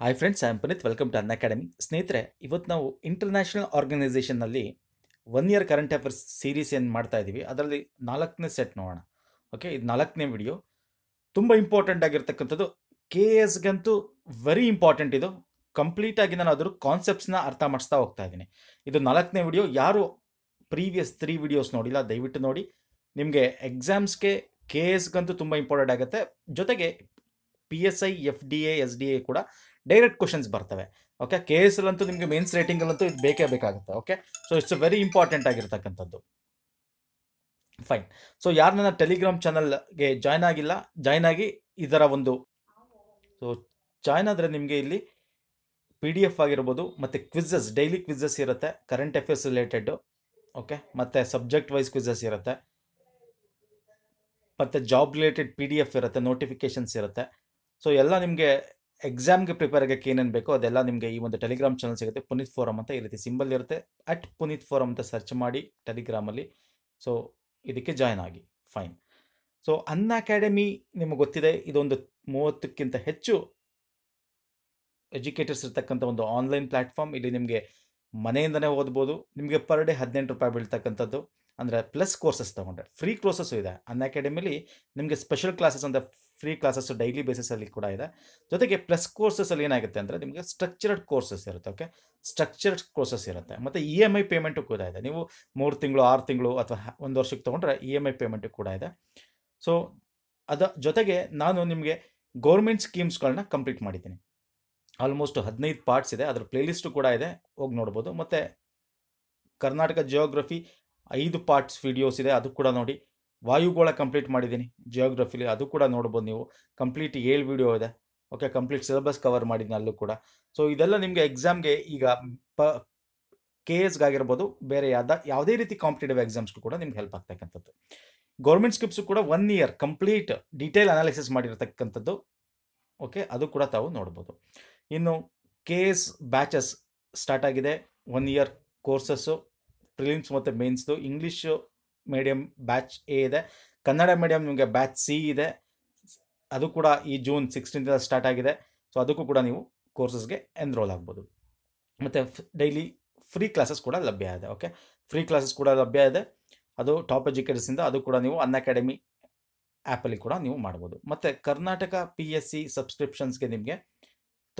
hi friends I am Puneet welcome to Unacademy ಸ್ನೇಹಿತರೆ ಇವತ್ತು ನಾವು ಇಂಟರ್ನ್ಯಾಷನಲ್ ಆರ್ಗನೈಸೇಷನ್ನಲ್ಲಿ one year current affairs series ಏನು ಮಾಡ್ತಾ ಇದ್ದೀವಿ ಅದರಲ್ಲಿ ನಾಲ್ಕನೇ ಸೆಟ್ ನೋಡೋಣ ಓಕೆ ಇದು ನಾಲ್ಕನೇ ವಿಡಿಯೋ ತುಂಬ ಇಂಪಾರ್ಟೆಂಟ್ ಆಗಿರ್ತಕ್ಕಂಥದ್ದು ಕೆ ಎಸ್ಗಂತೂ ವೆರಿ ಇಂಪಾರ್ಟೆಂಟ್ ಇದು ಕಂಪ್ಲೀಟಾಗಿ ನಾನು ಅದ್ರ ಕಾನ್ಸೆಪ್ಟ್ಸ್ನ ಅರ್ಥ ಮಾಡಿಸ್ತಾ ಹೋಗ್ತಾ ಇದ್ದೀನಿ ಇದು ನಾಲ್ಕನೇ ವಿಡಿಯೋ ಯಾರು ಪ್ರೀವಿಯಸ್ ತ್ರೀ ವಿಡಿಯೋಸ್ ನೋಡಿಲ್ಲ ದಯವಿಟ್ಟು ನೋಡಿ ನಿಮಗೆ ಎಕ್ಸಾಮ್ಸ್ಗೆ ಕೆ ಎಸ್ಗಂತೂ ತುಂಬ ಇಂಪಾರ್ಟೆಂಟ್ ಆಗುತ್ತೆ ಜೊತೆಗೆ P S I F D A S D A ಕೂಡ ಡೈರೆಕ್ಟ್ ಕ್ವಶನ್ಸ್ ಬರ್ತವೆ ಓಕೆ ಕೆ ಎಸ್ ಅಲ್ಲಂತೂ ನಿಮಗೆ ಮೇನ್ಸ್ ರೇಟಿಂಗಲ್ಲಂತೂ ಇದು ಬೇಕೇ ಬೇಕಾಗುತ್ತೆ okay so it's very important ಆಗಿರ್ತಕ್ಕಂಥದ್ದು ಫೈನ್ ಸೊ ಯಾರು ನನ್ನ ಟೆಲಿಗ್ರಾಮ್ ಚಾನಲ್ಗೆ ಜಾಯ್ನ್ ಆಗಿಲ್ಲ ಜಾಯ್ನ್ ಆಗಿ ಇದರ ಒಂದು ಸೊ ಜಾಯ್ನ್ ಆದರೆ ನಿಮಗೆ ಇಲ್ಲಿ ಪಿ ಡಿ ಎಫ್ ಆಗಿರ್ಬೋದು ಮತ್ತು ಕ್ವಿಝಸ್ ಡೈಲಿ ಕ್ವಿಝಸ್ ಇರುತ್ತೆ ಕರೆಂಟ್ ಅಫೇರ್ಸ್ ರಿಲೇಟೆಡ್ ಓಕೆ ಮತ್ತು ಸಬ್ಜೆಕ್ಟ್ ವೈಸ್ ಕ್ವಿಝಸ್ ಇರುತ್ತೆ ಮತ್ತು job related P D F ಇರುತ್ತೆ ನೋಟಿಫಿಕೇಷನ್ಸ್ ಇರುತ್ತೆ ಸೊ ಎಲ್ಲ ನಿಮಗೆ ಎಕ್ಸಾಮ್ಗೆ ಪ್ರಿಪೇರ್ ಆಗೋಕ್ಕೆ ಏನೇನು ಬೇಕೋ ಅದೆಲ್ಲ ನಿಮಗೆ ಈ ಒಂದು ಟೆಲಿಗ್ರಾಮ್ ಚಾನಲ್ ಸಿಗುತ್ತೆ ಪುನೀತ್ ಫೋರಮ್ ಅಂತ ಈ ರೀತಿ ಸಿಂಬಲ್ ಇರುತ್ತೆ ಅಟ್ ಪುನೀತ್ ಫೋರಮ್ ಅಂತ ಸರ್ಚ್ ಮಾಡಿ ಟೆಲಿಗ್ರಾಮಲ್ಲಿ ಸೊ ಇದಕ್ಕೆ ಜಾಯ್ನ್ ಆಗಿ ಫೈನ್ ಸೊ ಅನ್ನ ಅಕಾಡೆಮಿ ನಿಮಗೆ ಗೊತ್ತಿದೆ ಇದೊಂದು ಮೂವತ್ತಕ್ಕಿಂತ ಹೆಚ್ಚು ಎಜುಕೇಟರ್ಸ್ ಇರ್ತಕ್ಕಂಥ ಒಂದು ಆನ್ಲೈನ್ ಪ್ಲ್ಯಾಟ್ಫಾರ್ಮ್ ಇಲ್ಲಿ ನಿಮಗೆ ಮನೆಯಿಂದನೇ ಓದ್ಬೋದು ನಿಮಗೆ ಪರ್ ಡೇ ಹದಿನೆಂಟು ರೂಪಾಯಿ ಬೀಳ್ತಕ್ಕಂಥದ್ದು ಅಂದರೆ ಪ್ಲಸ್ ಕೋರ್ಸಸ್ ತೊಗೊಂಡ್ರೆ ಫ್ರೀ ಕೋರ್ಸಸ್ಸು ಇದೆ ಅನ್ ಅಕಾಡೆಮಿಲಿ ನಿಮಗೆ ಸ್ಪೆಷಲ್ ಕ್ಲಾಸಸ್ ಅಂತ ಫ್ರೀ ಕ್ಲಾಸಸ್ ಡೈಲಿ ಬೇಸಿಸಲ್ಲಿ ಕೂಡ ಇದೆ ಜೊತೆಗೆ ಪ್ಲಸ್ ಕೋರ್ಸಸಲ್ಲಿ ಏನಾಗುತ್ತೆ ಅಂದರೆ ನಿಮಗೆ ಸ್ಟ್ರಕ್ಚರ್ಡ್ ಕೋರ್ಸಸ್ ಇರುತ್ತೆ ಓಕೆ ಸ್ಟ್ರಕ್ಚರ್ಡ್ ಕೋರ್ಸಸ್ ಇರುತ್ತೆ ಮತ್ತು ಇ ಎಮ್ ಐ ಪೇಮೆಂಟು ಕೂಡ ಇದೆ ನೀವು ಮೂರು ತಿಂಗಳು ಆರು ತಿಂಗಳು ಅಥವಾ ಒಂದು ವರ್ಷಕ್ಕೆ ತೊಗೊಂಡ್ರೆ E e M I payment ಕೂಡ ಇದೆ ಸೊ ಅದ ಜೊತೆಗೆ ನಾನು ನಿಮಗೆ ಗೌರ್ಮೆಂಟ್ ಸ್ಕೀಮ್ಸ್ಗಳನ್ನ ಕಂಪ್ಲೀಟ್ ಮಾಡಿದ್ದೀನಿ ಆಲ್ಮೋಸ್ಟ್ ಹದಿನೈದು ಪಾರ್ಟ್ಸ್ ಇದೆ ಅದರ ಪ್ಲೇಲಿಸ್ಟು ಕೂಡ ಇದೆ ಹೋಗಿ ನೋಡ್ಬೋದು ಮತ್ತು ಕರ್ನಾಟಕ ಜಿಯೋಗ್ರಫಿ ಐದು ಪಾರ್ಟ್ಸ್ ವಿಡಿಯೋಸ್ ಇದೆ ಅದು ಕೂಡ ನೋಡಿ ವಾಯುಗೋಳ ಕಂಪ್ಲೀಟ್ ಮಾಡಿದ್ದೀನಿ ಜಿಯೋಗ್ರಫಿಲಿ ಅದು ಕೂಡ ನೋಡ್ಬೋದು ನೀವು ಕಂಪ್ಲೀಟ್ ಏಳು ವಿಡಿಯೋ ಇದೆ ಓಕೆ ಕಂಪ್ಲೀಟ್ ಸಿಲೆಬಸ್ ಕವರ್ ಮಾಡಿದ್ದೀನಿ ಅಲ್ಲೂ ಕೂಡ ಸೊ ಇದೆಲ್ಲ ನಿಮಗೆ ಎಕ್ಸಾಮ್ಗೆ ಈಗ ಪ ಕೆ ಎಸ್ಗಾಗಿರ್ಬೋದು ಬೇರೆ ಯಾವ್ದ ಯಾವುದೇ ರೀತಿ ಕಾಂಪಿಟೇಟಿವ್ ಎಕ್ಸಾಮ್ಸ್ಗೂ ಕೂಡ ನಿಮ್ಗೆ ಹೆಲ್ಪ್ ಆಗ್ತಕ್ಕಂಥದ್ದು ಗೌರ್ಮೆಂಟ್ ಸ್ಕಿಪ್ಸು ಕೂಡ one year complete detail analysis ಮಾಡಿರತಕ್ಕಂಥದ್ದು ಓಕೆ ಅದು ಕೂಡ ತಾವು ನೋಡ್ಬೋದು ಇನ್ನು ಕೆ ಎಸ್ ಬ್ಯಾಚಸ್ ಸ್ಟಾರ್ಟ್ ಆಗಿದೆ ಒನ್ ಇಯರ್ ಕೋರ್ಸಸ್ಸು ಪ್ರಿಲಿಮ್ಸ್ ಮತ್ತು ಮೇನ್ಸ್ದು ಇಂಗ್ಲೀಷು ಮೀಡಿಯಂ ಬ್ಯಾಚ್ ಎ ಇದೆ ಕನ್ನಡ ಮೀಡಿಯಂ ನಿಮಗೆ ಬ್ಯಾಚ್ ಸಿ ಇದೆ ಅದು ಕೂಡ ಈ ಜೂನ್ ಸಿಕ್ಸ್ಟೀನ್ತಿಂದ ಸ್ಟಾರ್ಟ್ ಆಗಿದೆ ಸೊ ಅದಕ್ಕೂ ಕೂಡ ನೀವು ಕೋರ್ಸಸ್ಗೆ ಎನ್ರೋಲ್ ಆಗ್ಬೋದು ಮತ್ತು ಡೈಲಿ ಫ್ರೀ ಕ್ಲಾಸಸ್ ಕೂಡ ಲಭ್ಯ ಇದೆ ಓಕೆ ಫ್ರೀ ಕ್ಲಾಸಸ್ ಕೂಡ ಲಭ್ಯ ಇದೆ ಅದು ಟಾಪ್ ಎಜುಕೇಟರ್ಸಿಂದ ಅದು ಕೂಡ ನೀವು ಅನ್ ಅಕಾಡೆಮಿ ಆ್ಯಪಲ್ಲಿ ಕೂಡ ನೀವು ಮಾಡ್ಬೋದು ಮತ್ತು ಕರ್ನಾಟಕ ಪಿ ಎಸ್ ಸಿ ಸಬ್ಸ್ಕ್ರಿಪ್ಷನ್ಸ್ಗೆ ನಿಮಗೆ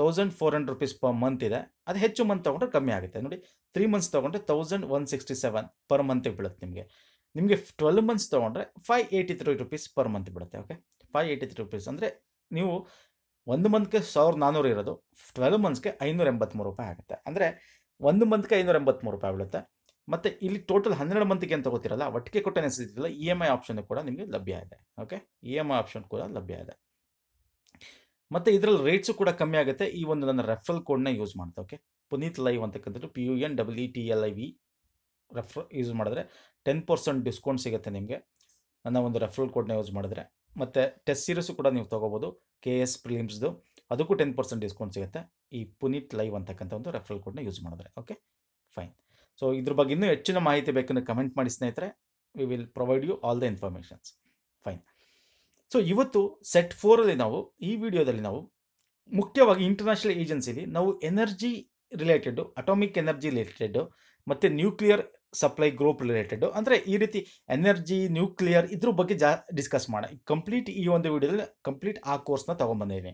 thousand four hundred rupees per month ಇದೆ ಅದು ಹೆಚ್ಚು ಮಂತ್ ತೊಗೊಂಡ್ರೆ ಕಮ್ಮಿ ಆಗುತ್ತೆ ನೋಡಿ ತ್ರೀ ಮಂತ್ಸ್ ತೊಗೊಂಡ್ರೆ thousand one sixty seven per ಮಂತಿಗೆ ಬೀಳುತ್ತೆ ನಿಮಗೆ ನಿಮಗೆ ಟ್ವೆಲ್ ಮಂತ್ಸ್ ತೊಗೊಂಡ್ರೆ five eighty three rupees per month ಬಿಡುತ್ತೆ okay five eighty three rupees ಅಂದರೆ ನೀವು ಒಂದು ಮಂತ್ಗೆ ಸಾವಿರದ ನಾನ್ನೂರು ಇರೋದು ಟ್ವೆಲ್ ಮಂತ್ಸ್ಗೆ ಐನೂರ ಎಂಬತ್ತ್ಮೂರು ರೂಪಾಯಿ ಆಗುತ್ತೆ ಅಂದರೆ ಒಂದು ಮಂತ್ಗೆ ಐನೂರ ಎಂಬತ್ತ್ಮೂರು ರೂಪಾಯಿ ಬೀಳುತ್ತೆ ಮತ್ತು ಇಲ್ಲಿ ಟೋಟಲ್ ಹನ್ನೆರಡು ಮಂತ್ಗೆ ಏನು ತಗೋತಿರಲ್ಲ ಒಟ್ಟಿಗೆ ಕೊಟ್ಟ ಸಿಗ್ತಿಲ್ಲ E e M I option ಕೂಡ ನಿಮಗೆ ಲಭ್ಯ ಇದೆ okay E M I option ಕೂಡ ಲಭ್ಯ ಇದೆ ಮತ್ತು ಇದರಲ್ಲಿ ರೇಟ್ಸು ಕೂಡ ಕಮ್ಮಿ ಆಗುತ್ತೆ ಈ ಒಂದು ನನ್ನ ರೆಫರಲ್ ಕೋಡ್ನ ಯೂಸ್ ಮಾಡ್ತಾ ಓಕೆ ಪುನೀತ್ ಲೈವ್ ಅಂತಕ್ಕಂಥದ್ದು P U N W T L I V refer use ಮಾಡಿದ್ರೆ ಟೆನ್ ಪರ್ಸೆಂಟ್ ಡಿಸ್ಕೌಂಟ್ ಸಿಗುತ್ತೆ ನಿಮಗೆ ನನ್ನ ಒಂದು ರೆಫರಲ್ ಕೋಡ್ನ ಯೂಸ್ ಮಾಡಿದ್ರೆ ಮತ್ತು ಟೆಸ್ಟ್ ಸೀರೀಸು ಕೂಡ ನೀವು ತೊಗೋಬೋದು ಕೆ ಎಸ್ ಪ್ರಿಲಿಮ್ಸ್ದು ಅದಕ್ಕೂ ಟೆನ್ ಪರ್ಸೆಂಟ್ ಡಿಸ್ಕೌಂಟ್ ಸಿಗುತ್ತೆ ಈ ಪುನೀತ್ ಲೈವ್ ಅಂತಕ್ಕಂಥ ಒಂದು ರೆಫರಲ್ ಕೋಡ್ನ ಯೂಸ್ ಮಾಡಿದ್ರೆ ಓಕೆ ಫೈನ್ ಸೊ ಇದ್ರ ಬಗ್ಗೆ ಇನ್ನೂ ಹೆಚ್ಚಿನ ಮಾಹಿತಿ ಬೇಕಂದ್ರೆ ಕಮೆಂಟ್ ಮಾಡಿ ಸ್ನೇಹಿತರೆ we will provide you all the informations fine so ಇವತ್ತು ಸೆಟ್ ಫೋರಲ್ಲಿ ನಾವು ಈ ವಿಡಿಯೋದಲ್ಲಿ ನಾವು ಮುಖ್ಯವಾಗಿ ಇಂಟರ್ನ್ಯಾಷನಲ್ ಏಜೆನ್ಸಿಲಿ ನಾವು energy related atomic energy related ಮತ್ತು ನ್ಯೂಕ್ಲಿಯರ್ ಸಪ್ಲೈ ಗ್ರೂಪ್ ರಿಲೇಟೆಡ್ ಅಂದರೆ ಈ ರೀತಿ ಎನರ್ಜಿ ನ್ಯೂಕ್ಲಿಯರ್ ಇದ್ರ ಬಗ್ಗೆ ಜಾ ಡಿಸ್ಕಸ್ ಮಾಡ ಕಂಪ್ಲೀಟ್ ಈ ಒಂದು ವಿಡಿಯೋದಲ್ಲಿ ಕಂಪ್ಲೀಟ್ ಆ ಕೋರ್ಸ್ನ ತೊಗೊಂಬಂದಿದ್ದೀನಿ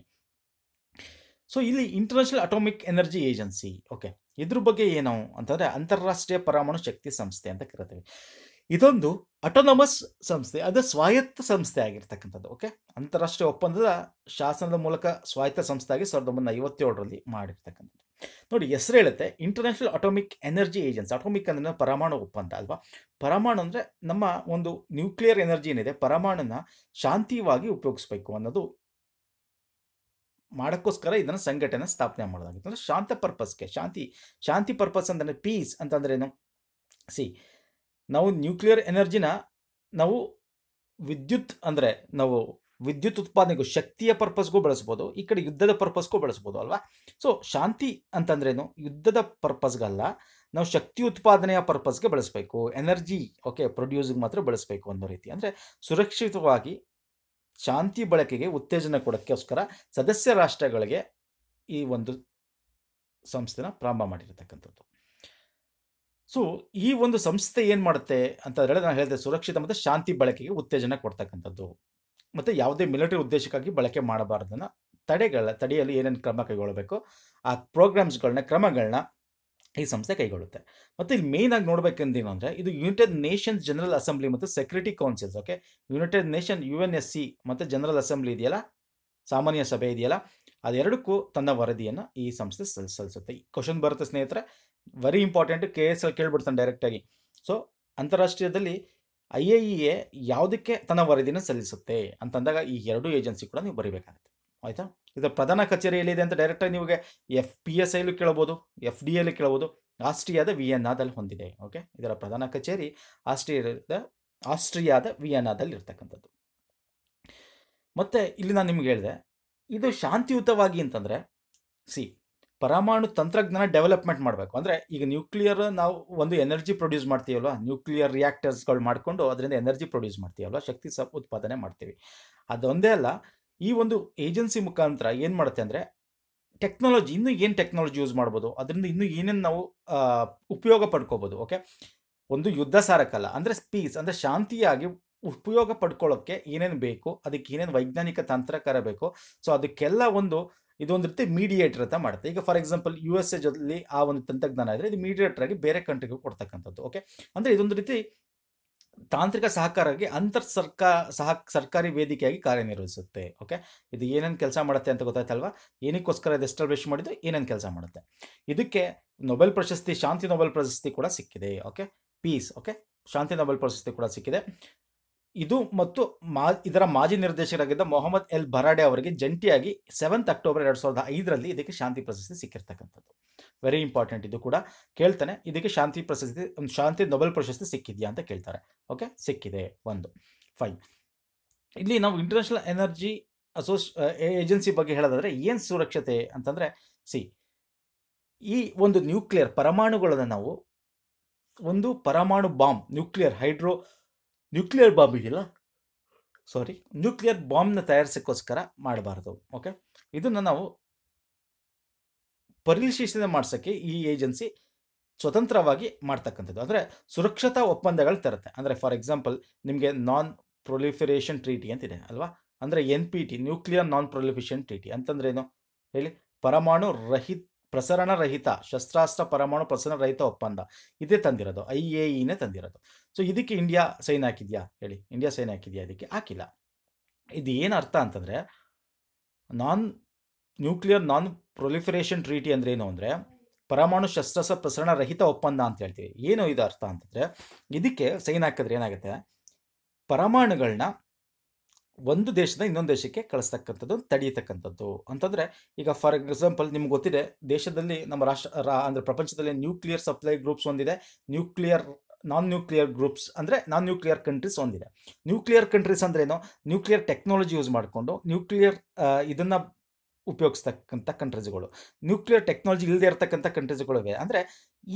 ಸೊ ಇಲ್ಲಿ international atomic energy agency okay ಇದ್ರ ಬಗ್ಗೆ ಏನು ಅಂತಂದರೆ ಅಂತಾರಾಷ್ಟ್ರೀಯ ಪರಮಾಣು ಶಕ್ತಿ ಸಂಸ್ಥೆ ಅಂತ ಕರಿತೀವಿ ಇದೊಂದು ಅಟೋನಮಸ್ ಸಂಸ್ಥೆ ಅದು ಸ್ವಾಯತ್ತ ಸಂಸ್ಥೆ ಆಗಿರ್ತಕ್ಕಂಥದ್ದು ಓಕೆ ಅಂತಾರಾಷ್ಟ್ರೀಯ ಒಪ್ಪಂದದ ಶಾಸನದ ಮೂಲಕ ಸ್ವಾಯತ್ತ ಸಂಸ್ಥೆ ಆಗಿ ಸಾವಿರದ ಒಂಬೈನೂರ ಐವತ್ತೇಳರಲ್ಲಿ ಮಾಡಿರ್ತಕ್ಕಂಥದ್ದು ನೋಡಿ ಹೆಸರು ಹೇಳುತ್ತೆ international atomic energy agency atomic ಅಂದ್ರೆ ಪರಮಾಣು ಒಪ್ಪಂದ ಅಲ್ವಾ ಪರಮಾಣು ಅಂದರೆ ನಮ್ಮ ಒಂದು ನ್ಯೂಕ್ಲಿಯರ್ ಎನರ್ಜಿ ಏನಿದೆ ಪರಮಾಣುನ ಶಾಂತಿಯಾಗಿ ಉಪಯೋಗಿಸ್ಬೇಕು ಅನ್ನೋದು ಮಾಡೋಕ್ಕೋಸ್ಕರ ಇದನ್ನು ಸಂಘಟನೆ ಸ್ಥಾಪನೆ ಮಾಡೋದಾಗಿತ್ತು ಅಂದರೆ ಶಾಂತ ಪರ್ಪಸ್ಗೆ ಶಾಂತಿ ಶಾಂತಿ ಪರ್ಪಸ್ ಅಂತಂದರೆ ಪೀಸ್ ಅಂತಂದ್ರೆ ಏನು ಸಿ ನಾವು ನ್ಯೂಕ್ಲಿಯರ್ ಎನರ್ಜಿನ ನಾವು ವಿದ್ಯುತ್ ಅಂದರೆ ನಾವು ವಿದ್ಯುತ್ ಉತ್ಪಾದನೆಗೂ ಶಕ್ತಿಯ ಪರ್ಪಸ್ಗೂ ಬಳಸ್ಬೋದು ಈ ಕಡೆ ಯುದ್ಧದ ಪರ್ಪಸ್ಗೂ ಬಳಸ್ಬೋದು ಅಲ್ವಾ ಸೊ ಶಾಂತಿ ಅಂತಂದ್ರೇನು ಯುದ್ಧದ ಪರ್ಪಸ್ಗಲ್ಲ ನಾವು ಶಕ್ತಿ ಉತ್ಪಾದನೆಯ ಪರ್ಪಸ್ಗೆ ಬಳಸಬೇಕು ಎನರ್ಜಿ ಓಕೆ ಪ್ರೊಡ್ಯೂಸಿಗೆ ಮಾತ್ರ ಬಳಸಬೇಕು ಅನ್ನೋ ರೀತಿ ಅಂದರೆ ಸುರಕ್ಷಿತವಾಗಿ ಶಾಂತಿ ಬಳಕೆಗೆ ಉತ್ತೇಜನ ಕೊಡೋಕ್ಕೋಸ್ಕರ ಸದಸ್ಯ ರಾಷ್ಟ್ರಗಳಿಗೆ ಈ ಒಂದು ಸಂಸ್ಥೆನ ಪ್ರಾರಂಭ ಮಾಡಿರತಕ್ಕಂಥದ್ದು ಸೊ ಈ ಒಂದು ಸಂಸ್ಥೆ ಏನು ಮಾಡುತ್ತೆ ಅಂತ ಹೇಳಿದ್ರೆ ನಾನು ಹೇಳಿದೆ ಸುರಕ್ಷಿತ ಮತ್ತು ಶಾಂತಿ ಬಳಕೆಗೆ ಉತ್ತೇಜನ ಕೊಡ್ತಕ್ಕಂಥದ್ದು ಮತ್ತು ಯಾವುದೇ ಮಿಲಿಟರಿ ಉದ್ದೇಶಕ್ಕಾಗಿ ಬಳಕೆ ಮಾಡಬಾರ್ದನ್ನು ತಡೆಗಳ ತಡೆಯಲು ಏನೇನು ಕ್ರಮ ಕೈಗೊಳ್ಳಬೇಕು ಆ ಪ್ರೋಗ್ರಾಮ್ಸ್ಗಳನ್ನ ಕ್ರಮಗಳನ್ನ ಈ ಸಂಸ್ಥೆ ಕೈಗೊಳ್ಳುತ್ತೆ ಮತ್ತು ಇಲ್ಲಿ ಮೇಯ್ನ್ ಆಗಿ ನೋಡ್ಬೇಕಂದೇನು ಅಂದರೆ ಇದು ಯುನೈಟೆಡ್ ನೇಷನ್ಸ್ ಜನರಲ್ ಅಸೆಂಬ್ಲಿ ಮತ್ತು security councils okay United Nation U N S C ಮತ್ತು ಜನರಲ್ ಅಸೆಂಬ್ಲಿ ಇದೆಯಲ್ಲ ಸಾಮಾನ್ಯ ಸಭೆ ಇದೆಯಲ್ಲ ಅದೆರಡಕ್ಕೂ ತನ್ನ ವರದಿಯನ್ನು ಈ ಸಂಸ್ಥೆ ಸಲ್ಲಿಸುತ್ತೆ ಸಲ್ಲಿಸುತ್ತೆ ಕ್ವಶನ್ ಬರುತ್ತೆ ಸ್ನೇಹಿತರೆ very important K S L ಕೇಳ್ಬಿಡ್ತಾನೆ ಡೈರೆಕ್ಟಾಗಿ ಸೊ ಅಂತಾರಾಷ್ಟ್ರೀಯದಲ್ಲಿ ಐ ಎ ಇ ಎ ಯಾವುದಕ್ಕೆ ತನ್ನ ವರದಿನ ಸಲ್ಲಿಸುತ್ತೆ ಅಂತಂದಾಗ ಈ ಎರಡು ಏಜೆನ್ಸಿ ಕೂಡ ನೀವು ಬರೀಬೇಕಾಗುತ್ತೆ ಆಯಿತಾ ಇದರ ಪ್ರಧಾನ ಕಚೇರಿ ಎಲ್ಲಿದೆ ಅಂತ ಡೈರೆಕ್ಟಾಗಿ ನಿಮಗೆ ಎಫ್ ಪಿ ಎಸ್ ಐಲ್ಲು ಕೇಳ್ಬೋದು ಎಫ್ ಡಿ ಎಲ್ಲಿ ಕೇಳ್ಬೋದು ಆಸ್ಟ್ರಿಯಾದ ವಿಯೆನ್ನಾದಲ್ಲಿ ಹೊಂದಿದೆ ಓಕೆ ಇದರ ಪ್ರಧಾನ ಕಚೇರಿ ಆಸ್ಟ್ರಿಯಾದ ಆಸ್ಟ್ರಿಯಾದ ವಿಯೆನ್ನಾದಲ್ಲಿ ಇರ್ತಕ್ಕಂಥದ್ದು ಮತ್ತು ಇಲ್ಲಿ ನಾನು ನಿಮ್ಗೆ ಹೇಳಿದೆ ಇದು ಶಾಂತಿಯುತವಾಗಿ ಅಂತಂದರೆ ಸಿ ಪರಮಾಣು ತಂತ್ರಜ್ಞಾನ ಡೆವಲಪ್ಮೆಂಟ್ ಮಾಡಬೇಕು ಅಂದರೆ ಈಗ ನ್ಯೂಕ್ಲಿಯರ್ ನಾವು ಒಂದು ಎನರ್ಜಿ ಪ್ರೊಡ್ಯೂಸ್ ಮಾಡ್ತೀವಲ್ವ ನ್ಯೂಕ್ಲಿಯರ್ ರಿಯಾಕ್ಟರ್ಸ್ಗಳು ಮಾಡಿಕೊಂಡು ಅದರಿಂದ ಎನರ್ಜಿ ಪ್ರೊಡ್ಯೂಸ್ ಮಾಡ್ತೀವಲ್ವ ಶಕ್ತಿ ಸ ಉತ್ಪಾದನೆ ಮಾಡ್ತೀವಿ ಅದೊಂದೇ ಅಲ್ಲ ಈ ಒಂದು ಏಜೆನ್ಸಿ ಮುಖಾಂತರ ಏನು ಮಾಡುತ್ತೆ ಅಂದರೆ ಟೆಕ್ನಾಲಜಿ ಇನ್ನೂ ಏನು ಟೆಕ್ನಾಲಜಿ ಯೂಸ್ ಮಾಡ್ಬೋದು ಅದರಿಂದ ಇನ್ನೂ ಏನೇನು ನಾವು ಉಪಯೋಗ ಪಡ್ಕೋಬೋದು ಓಕೆ ಒಂದು ಯುದ್ಧ ಸಾರಕಲ್ಲ ಅಂದರೆ ಸ್ಪೀಸ್ ಅಂದರೆ ಶಾಂತಿಯಾಗಿ ಉಪಯೋಗ ಪಡ್ಕೊಳ್ಳೋಕ್ಕೆ ಏನೇನು ಬೇಕು ಅದಕ್ಕೆ ಏನೇನು ವೈಜ್ಞಾನಿಕ ತಂತ್ರಕರ ಬೇಕು ಸೊ ಅದಕ್ಕೆಲ್ಲ ಒಂದು ಇದೊಂದು ರೀತಿ ಮೀಡಿಯೇಟರ್ ಅಂತ ಮಾಡುತ್ತೆ ಈಗ for example U S A ಜೊತೆಲಿ ಆ ಒಂದು ತಂತ್ರಜ್ಞಾನ ಇದ್ರೆ ಇದು ಮೀಡಿಯೇಟರ್ ಆಗಿ ಬೇರೆ ಕಂಟ್ರಿಗೂ ಕೊಡ್ತಕ್ಕಂಥದ್ದು ಓಕೆ ಅಂದ್ರೆ ಇದೊಂದು ರೀತಿ ತಾಂತ್ರಿಕ ಆಗಿ ಅಂತರ್ ಸರ್ಕಾರ ಸಹ ಸರ್ಕಾರಿ ವೇದಿಕೆಯಾಗಿ ಕಾರ್ಯನಿರ್ವಹಿಸುತ್ತೆ ಓಕೆ ಇದು ಏನೇನು ಕೆಲಸ ಮಾಡುತ್ತೆ ಅಂತ ಗೊತ್ತಾಯ್ತಲ್ವಾ ಏನಕ್ಕೋಸ್ಕರ ಇದು ಎಸ್ಟಾಬ್ಲಿಷ್ ಮಾಡಿದ್ರು ಏನೇನು ಕೆಲಸ ಮಾಡುತ್ತೆ ಇದಕ್ಕೆ ನೊಬೆಲ್ ಪ್ರಶಸ್ತಿ ಶಾಂತಿ ನೊಬೆಲ್ ಪ್ರಶಸ್ತಿ ಕೂಡ ಸಿಕ್ಕಿದೆ ಓಕೆ ಪೀಸ್ ಓಕೆ ಶಾಂತಿ ನೊಬೆಲ್ ಪ್ರಶಸ್ತಿ ಕೂಡ ಸಿಕ್ಕಿದೆ ಇದು ಮತ್ತು ಮಾ ಇದರ ಮಾಜಿ ನಿರ್ದೇಶಕರಾಗಿದ್ದ ಮೊಹಮ್ಮದ್ ಎಲ್ ಬರಾಡೆ ಅವರಿಗೆ ಜಂಟಿಯಾಗಿ ಸೆವೆಂತ್ ಅಕ್ಟೋಬರ್ ಎರಡು ಸಾವಿರದ ಐದರಲ್ಲಿ ಇದಕ್ಕೆ ಶಾಂತಿ ಪ್ರಶಸ್ತಿ ಸಿಕ್ಕಿರ್ತಕ್ಕಂಥದ್ದು ವೆರಿ ಇಂಪಾರ್ಟೆಂಟ್ ಇದು ಕೂಡ ಕೇಳ್ತಾನೆ ಇದಕ್ಕೆ ಶಾಂತಿ ಪ್ರಶಸ್ತಿ ಶಾಂತಿ ನೊಬೆಲ್ ಪ್ರಶಸ್ತಿ ಸಿಕ್ಕಿದೆಯಾ ಅಂತ ಕೇಳ್ತಾರೆ ಓಕೆ ಸಿಕ್ಕಿದೆ ಒಂದು ಫೈನ್ ಇಲ್ಲಿ ನಾವು ಇಂಟರ್ನ್ಯಾಷನಲ್ ಎನರ್ಜಿ ಅಸೋಸ್ ಏಜೆನ್ಸಿ ಬಗ್ಗೆ ಹೇಳೋದಾದ್ರೆ ಏನು ಸುರಕ್ಷತೆ ಅಂತಂದರೆ ಸಿ ಈ ಒಂದು ನ್ಯೂಕ್ಲಿಯರ್ ಪರಮಾಣುಗಳನ್ನು ನಾವು ಒಂದು ಪರಮಾಣು bomb nuclear hydro nuclear bomb ಇದೆಯಲ್ಲ ಸಾರಿ ನ್ಯೂಕ್ಲಿಯರ್ ಬಾಂಬ್ನ ತಯಾರಿಸೋಕ್ಕೋಸ್ಕರ ಮಾಡಬಾರ್ದು ಓಕೆ ಇದನ್ನು ನಾವು ಪರಿಶೀಲನೆ ಮಾಡಿಸೋಕ್ಕೆ ಈ ಏಜೆನ್ಸಿ ಸ್ವತಂತ್ರವಾಗಿ ಮಾಡ್ತಕ್ಕಂಥದ್ದು ಅಂದರೆ ಸುರಕ್ಷತಾ ಒಪ್ಪಂದಗಳು ತರುತ್ತೆ ಅಂದರೆ ಫಾರ್ ಎಕ್ಸಾಂಪಲ್ ನಿಮಗೆ ನಾನ್ ಪ್ರೊಲಿಫಿರೇಷನ್ ಟ್ರೀಟಿ ಅಂತಿದೆ ಅಲ್ವಾ ಅಂದರೆ N P T nuclear non proliferation treaty ಅಂತಂದ್ರೆ ಏನು ಹೇಳಿ ಪರಮಾಣು ರಹಿತ ಪ್ರಸರಣ ರಹಿತ ಶಸ್ತ್ರಾಸ್ತ್ರ ಪರಮಾಣು ಪ್ರಸರಣ ರಹಿತ ಒಪ್ಪಂದ ಇದೇ ತಂದಿರೋದು ಐ ಎ ಇನೇ ತಂದಿರೋದು ಸೊ ಇದಕ್ಕೆ ಇಂಡಿಯಾ ಸೈನ್ ಹಾಕಿದ್ಯಾ ಹೇಳಿ ಇಂಡಿಯಾ ಸೈನ್ ಹಾಕಿದ್ಯಾ ಇದಕ್ಕೆ ಹಾಕಿಲ್ಲ ಇದು ಏನು ಅರ್ಥ ಅಂತಂದರೆ non nuclear non proliferation treaty ಅಂದ್ರೆ ಏನು ಅಂದರೆ ಪರಮಾಣು ಶಸ್ತ್ರಾಸ್ತ್ರ ಪ್ರಸರಣ ರಹಿತ ಒಪ್ಪಂದ ಅಂತ ಹೇಳ್ತೀವಿ ಏನು ಇದು ಅರ್ಥ ಅಂತಂದರೆ ಇದಕ್ಕೆ ಸೈನ್ ಹಾಕಿದ್ರೆ ಏನಾಗುತ್ತೆ ಪರಮಾಣುಗಳನ್ನ ಒಂದು ದೇಶದಿಂದ ಇನ್ನೊಂದು ದೇಶಕ್ಕೆ ಕಳಿಸ್ತಕ್ಕಂಥದ್ದು ತಡೆಯತಕ್ಕಂಥದ್ದು ಅಂತಂದರೆ ಈಗ ಫಾರ್ ಎಕ್ಸಾಂಪಲ್ ನಿಮ್ಗೆ ಗೊತ್ತಿದೆ ದೇಶದಲ್ಲಿ ನಮ್ಮ ರಾಷ್ಟ್ರ ಅಂದರೆ ಪ್ರಪಂಚದಲ್ಲಿ ನ್ಯೂಕ್ಲಿಯರ್ ಸಪ್ಲೈ ಗ್ರೂಪ್ಸ್ ಒಂದಿದೆ ನ್ಯೂಕ್ಲಿಯರ್ ನಾನ್ ನ್ಯೂಕ್ಲಿಯರ್ ಗ್ರೂಪ್ಸ್ ಅಂದರೆ ನಾನ್ ನ್ಯೂಕ್ಲಿಯರ್ ಕಂಟ್ರೀಸ್ ಒಂದಿದೆ ನ್ಯೂಕ್ಲಿಯರ್ ಕಂಟ್ರೀಸ್ ಅಂದ್ರೇನು ನ್ಯೂಕ್ಲಿಯರ್ ಟೆಕ್ನಾಲಜಿ ಯೂಸ್ ಮಾಡಿಕೊಂಡು ನ್ಯೂಕ್ಲಿಯರ್ ಇದನ್ನು ಉಪಯೋಗಿಸ್ತಕ್ಕಂಥ ಕಂಟ್ರೀಸ್ಗಳು ನ್ಯೂಕ್ಲಿಯರ್ ಟೆಕ್ನಾಲಜಿ ಇಲ್ಲದೆ ಇರತಕ್ಕಂಥ ಕಂಟ್ರೀಸ್ಗಳಿವೆ ಅಂದರೆ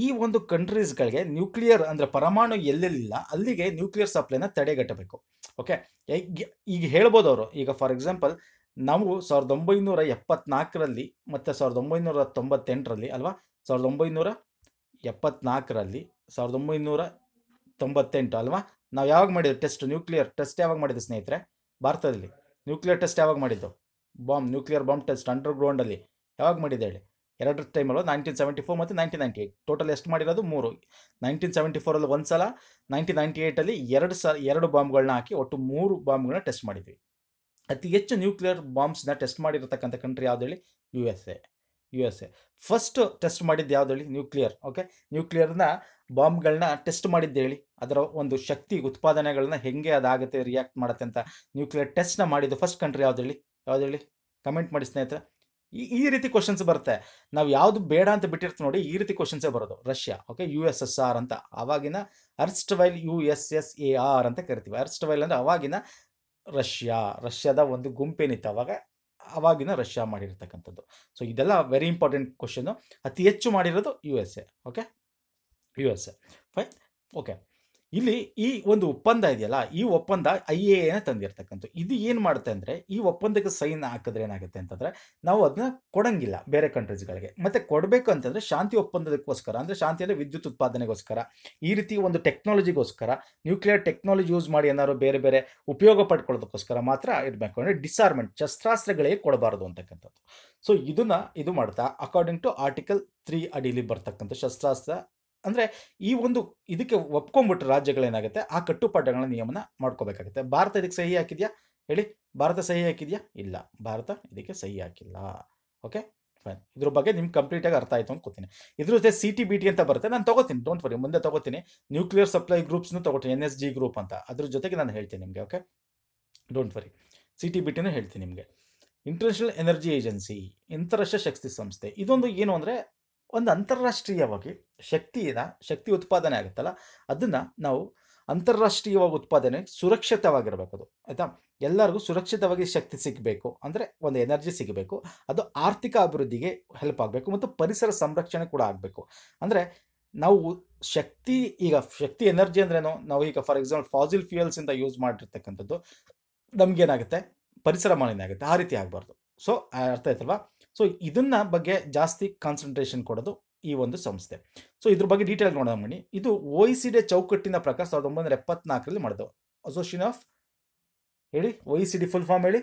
ಈ ಒಂದು ಕಂಟ್ರೀಸ್ಗಳಿಗೆ ನ್ಯೂಕ್ಲಿಯರ್ ಅಂದರೆ ಪರಮಾಣು ಎಲ್ಲೆಲ್ಲಿಲ್ಲ ಅಲ್ಲಿಗೆ ನ್ಯೂಕ್ಲಿಯರ್ ಸಪ್ಲೈನ ತಡೆಗಟ್ಟಬೇಕು ಓಕೆ ಈಗ ಹೇಳ್ಬೋದು ಅವರು ಈಗ ಫಾರ್ ಎಕ್ಸಾಂಪಲ್ ನಾವು ಸಾವಿರದ ಒಂಬೈನೂರ ಎಪ್ಪತ್ನಾಲ್ಕರಲ್ಲಿ ಮತ್ತು ಸಾವಿರದ ಒಂಬೈನೂರ ತೊಂಬತ್ತೆಂಟರಲ್ಲಿ ಅಲ್ವಾ ಸಾವಿರದ ಒಂಬೈನೂರ ಎಪ್ಪತ್ನಾಲ್ಕರಲ್ಲಿ ಸಾವಿರದ ಒಂಬೈನೂರ ತೊಂಬತ್ತೆಂಟು ಅಲ್ವಾ ನಾವು ಯಾವಾಗ ಮಾಡಿದ್ದು ಟೆಸ್ಟ್ ನ್ಯೂಕ್ಲಿಯರ್ ಟೆಸ್ಟ್ ಯಾವಾಗ ಮಾಡಿದ್ದು ಸ್ನೇಹಿತರೆ ಭಾರತದಲ್ಲಿ ನ್ಯೂಕ್ಲಿಯರ್ ಟೆಸ್ಟ್ ಯಾವಾಗ ಮಾಡಿದ್ದು bomb nuclear bomb test under ಗ್ರೌಂಡಲ್ಲಿ ಯಾವಾಗ ಮಾಡಿದ್ದು ಹೇಳಿ ಎರಡರ ಟೈಮಲ್ಲೂ ನೈನ್ಟೀನ್ ಸೆವೆಂಟಿ ಫೋರ್ ಮತ್ತು ನೈನ್ಟೀನ್ ನೈಂಟಿ ಏಯ್ಟ್ ಟೋಟಲ್ ಎಷ್ಟು ಮಾಡಿರೋದು ಮೂರು ನೈನ್ಟೀನ್ ಸೆವೆಂಟಿ ಫೋರಲ್ಲಿ ಒಂದು ಸಲ ನೈನ್ಟೀನ್ ನೈಂಟಿ ಏಯ್ಟಲ್ಲಿ ಎರಡು ಸ ಎರಡು ಬಾಂಬ್ಗಳನ್ನ ಹಾಕಿ ಒಟ್ಟು ಮೂರು ಬಾಂಬ್ಗಳನ್ನ ಟೆಸ್ಟ್ ಮಾಡಿದ್ವಿ ಅತಿ ಹೆಚ್ಚು ನ್ಯೂಕ್ಲಿಯರ್ ಬಾಂಬ್ಸ್ನ ಟೆಸ್ಟ್ ಮಾಡಿರತಕ್ಕಂಥ ಕಂಟ್ರಿ ಯಾವ್ದು ಹೇಳಿ U S A U S A first test ಮಾಡಿದ್ದು ಯಾವ್ದು ಹೇಳಿ ನ್ಯೂಕ್ಲಿಯರ್ ಓಕೆ ನ್ಯೂಕ್ಲಿಯರ್ನ ಬಾಂಬ್ಗಳನ್ನ ಟೆಸ್ಟ್ ಮಾಡಿದ್ದು ಹೇಳಿ ಅದರ ಒಂದು ಶಕ್ತಿ ಉತ್ಪಾದನೆಗಳನ್ನ ಹೆಂಗೆ ಅದಾಗುತ್ತೆ ರಿಯಾಕ್ಟ್ ಮಾಡುತ್ತೆ ಅಂತ ನ್ಯೂಕ್ಲಿಯರ್ ಟೆಸ್ಟ್ನ ಮಾಡಿದ್ದು ಫಸ್ಟ್ ಕಂಟ್ರಿ ಯಾವ್ದು ಹೇಳಿ ಯಾವ್ದು ಹೇಳಿ ಕಮೆಂಟ್ ಮಾಡಿ ಸ್ನೇಹಿತರೆ ಈ ಈ ರೀತಿ ಕ್ವಶನ್ಸ್ ಬರುತ್ತೆ ನಾವು ಯಾವುದು ಬೇಡ ಅಂತ ಬಿಟ್ಟಿರ್ತೀವಿ ನೋಡಿ ಈ ರೀತಿ ಕ್ವಶನ್ಸೇ ಬರೋದು Russia okay U S S R ಅಂತ ಆವಾಗಿನ ಅರ್ಸ್ಟ್ ವೈಲ್ U S S A R ಅಂತ ಕರಿತೀವಿ ಅರ್ಸ್ಟ್ ವೈಲ್ ಅಂದರೆ ಅವಾಗಿನ ರಷ್ಯಾ ರಷ್ಯಾದ ಒಂದು ಗುಂಪೇನಿತ್ತು ಅವಾಗ ಅವಾಗಿನ ರಷ್ಯಾ ಮಾಡಿರ್ತಕ್ಕಂಥದ್ದು ಸೊ ಇದೆಲ್ಲ ವೆರಿ ಇಂಪಾರ್ಟೆಂಟ್ ಕ್ವಶನ್ ಅತಿ ಹೆಚ್ಚು ಮಾಡಿರೋದು U S A okay U S A fine okay ಇಲ್ಲಿ ಈ ಒಂದು ಒಪ್ಪಂದ ಇದೆಯಲ್ಲ ಈ ಒಪ್ಪಂದ ಐ ಎ ಎನ ತಂದಿರ್ತಕ್ಕಂಥ ಇದು ಏನು ಮಾಡುತ್ತೆ ಅಂದರೆ ಈ ಒಪ್ಪಂದಕ್ಕೆ ಸೈನ್ ಹಾಕಿದ್ರೆ ಏನಾಗುತ್ತೆ ಅಂತಂದರೆ ನಾವು ಅದನ್ನ ಕೊಡಂಗಿಲ್ಲ ಬೇರೆ ಕಂಟ್ರೀಸ್ಗಳಿಗೆ ಮತ್ತು ಕೊಡಬೇಕು ಅಂತಂದರೆ ಶಾಂತಿ ಒಪ್ಪಂದಕ್ಕೋಸ್ಕರ ಅಂದರೆ ಶಾಂತಿ ಅಂದರೆ ವಿದ್ಯುತ್ ಉತ್ಪಾದನೆಗೋಸ್ಕರ ಈ ರೀತಿ ಒಂದು ಟೆಕ್ನಾಲಜಿಗೋಸ್ಕರ ನ್ಯೂಕ್ಲಿಯರ್ ಟೆಕ್ನಾಲಜಿ ಯೂಸ್ ಮಾಡಿ ಏನಾದ್ರು ಬೇರೆ ಬೇರೆ ಉಪಯೋಗ ಪಡ್ಕೊಳ್ಳೋದಕ್ಕೋಸ್ಕರ ಮಾತ್ರ ಇರಬೇಕು ಅಂದರೆ ಡಿಸಾರ್ಮೆಂಟ್ ಶಸ್ತ್ರಾಸ್ತ್ರಗಳಿಗೆ ಕೊಡಬಾರ್ದು ಅಂತಕ್ಕಂಥದ್ದು ಸೊ ಇದನ್ನು ಇದು ಮಾಡ್ತಾ ಅಕಾರ್ಡಿಂಗ್ ಟು ಆರ್ಟಿಕಲ್ ತ್ರೀ ಅಡಿಲಿ ಬರ್ತಕ್ಕಂಥ ಶಸ್ತ್ರಾಸ್ತ್ರ ಅಂದರೆ ಈ ಒಂದು ಇದಕ್ಕೆ ಒಪ್ಕೊಂಬಿಟ್ಟು ರಾಜ್ಯಗಳೇನಾಗುತ್ತೆ ಆ ಕಟ್ಟುಪಾಡುಗಳ ನಿಯಮನ ಮಾಡ್ಕೋಬೇಕಾಗುತ್ತೆ ಭಾರತ ಇದಕ್ಕೆ ಸಹಿ ಹಾಕಿದ್ಯಾ ಹೇಳಿ ಭಾರತ ಸಹಿ ಹಾಕಿದ್ಯಾ ಇಲ್ಲ ಭಾರತ ಇದಕ್ಕೆ ಸಹಿ ಹಾಕಿಲ್ಲ ಓಕೆ ಫೈನ್ ಇದ್ರ ಬಗ್ಗೆ ನಿಮ್ಗೆ ಕಂಪ್ಲೀಟಾಗಿ ಅರ್ಥ ಆಯಿತು ಅಂದ್ಕೊತೀನಿ ಇದ್ರ ಜೊತೆ ಸಿ ಟಿ ಬಿ ಟಿ ಅಂತ ಬರುತ್ತೆ ನಾನು ತೊಗೋತೀನಿ ಡೋಂಟ್ ವರಿ ಮುಂದೆ ತಗೋತೀನಿ ನ್ಯೂಕ್ಲಿಯರ್ ಸಪ್ಲೈ ಗ್ರೂಪ್ಸ್ನು ತೊಗೊತೀನಿ ಎನ್ ಎಸ್ ಜಿ ಗ್ರೂಪ್ ಅಂತ ಅದ್ರ ಜೊತೆಗೆ ನಾನು ಹೇಳ್ತೀನಿ ನಿಮಗೆ okay don't worry C T B ಟಿನೂ ಹೇಳ್ತೀನಿ ನಿಮಗೆ ಇಂಟರ್ನ್ಯಾಷನಲ್ ಎನರ್ಜಿ ಏಜೆನ್ಸಿ ಅಂತಾರಾಷ್ಟ್ರೀಯ ಶಕ್ತಿ ಸಂಸ್ಥೆ ಇದೊಂದು ಏನು ಅಂದರೆ ಒಂದು ಅಂತಾರಾಷ್ಟ್ರೀಯವಾಗಿ ಇದೆ ಶಕ್ತಿ ಉತ್ಪಾದನೆ ಆಗುತ್ತಲ್ಲ ಅದನ್ನು ನಾವು ಅಂತಾರಾಷ್ಟ್ರೀಯವಾಗಿ ಉತ್ಪಾದನೆ ಸುರಕ್ಷಿತವಾಗಿರಬೇಕು ಅದು ಆಯಿತಾ ಎಲ್ಲರಿಗೂ ಸುರಕ್ಷಿತವಾಗಿ ಶಕ್ತಿ ಸಿಗಬೇಕು ಅಂದರೆ ಒಂದು ಎನರ್ಜಿ ಸಿಗಬೇಕು ಅದು ಆರ್ಥಿಕ ಅಭಿವೃದ್ಧಿಗೆ ಹೆಲ್ಪ್ ಆಗಬೇಕು ಮತ್ತು ಪರಿಸರ ಸಂರಕ್ಷಣೆ ಕೂಡ ಆಗಬೇಕು ಅಂದರೆ ನಾವು ಶಕ್ತಿ ಈಗ ಶಕ್ತಿ ಎನರ್ಜಿ ಅಂದ್ರೇನು ನಾವು ಈಗ ಫಾರ್ ಎಕ್ಸಾಂಪಲ್ ಫಾಸಿಲ್ ಫ್ಯೂಯಲ್ಸಿಂದ ಯೂಸ್ ಮಾಡಿರ್ತಕ್ಕಂಥದ್ದು ನಮಗೇನಾಗುತ್ತೆ ಪರಿಸರ ಮಾಲಿನ್ಯ ಆಗುತ್ತೆ ಆ ರೀತಿ ಆಗಬಾರ್ದು ಸೊ ಅರ್ಥ ಆಯ್ತಲ್ವಾ ಸೊ ಇದನ್ನ ಬಗ್ಗೆ ಜಾಸ್ತಿ ಕಾನ್ಸಂಟ್ರೇಷನ್ ಕೊಡೋದು ಈ ಒಂದು ಸಂಸ್ಥೆ ಸೊ ಇದ್ರ ಬಗ್ಗೆ ಡೀಟೇಲ್ ನೋಡೋಣ ಬನ್ನಿ ಇದು ಓ ಸಿ ಡಿ ಚೌಕಟ್ಟಿನ ಪ್ರಕಾರ ಸಾವಿರದ ಒಂಬೈನೂರ ಎಪ್ಪತ್ನಾಲ್ಕರಲ್ಲಿ ಮಾಡೋದು ಅಸೋಸಿಯೇಷನ್ ಆಫ್ ಹೇಳಿ O C D full form ಹೇಳಿ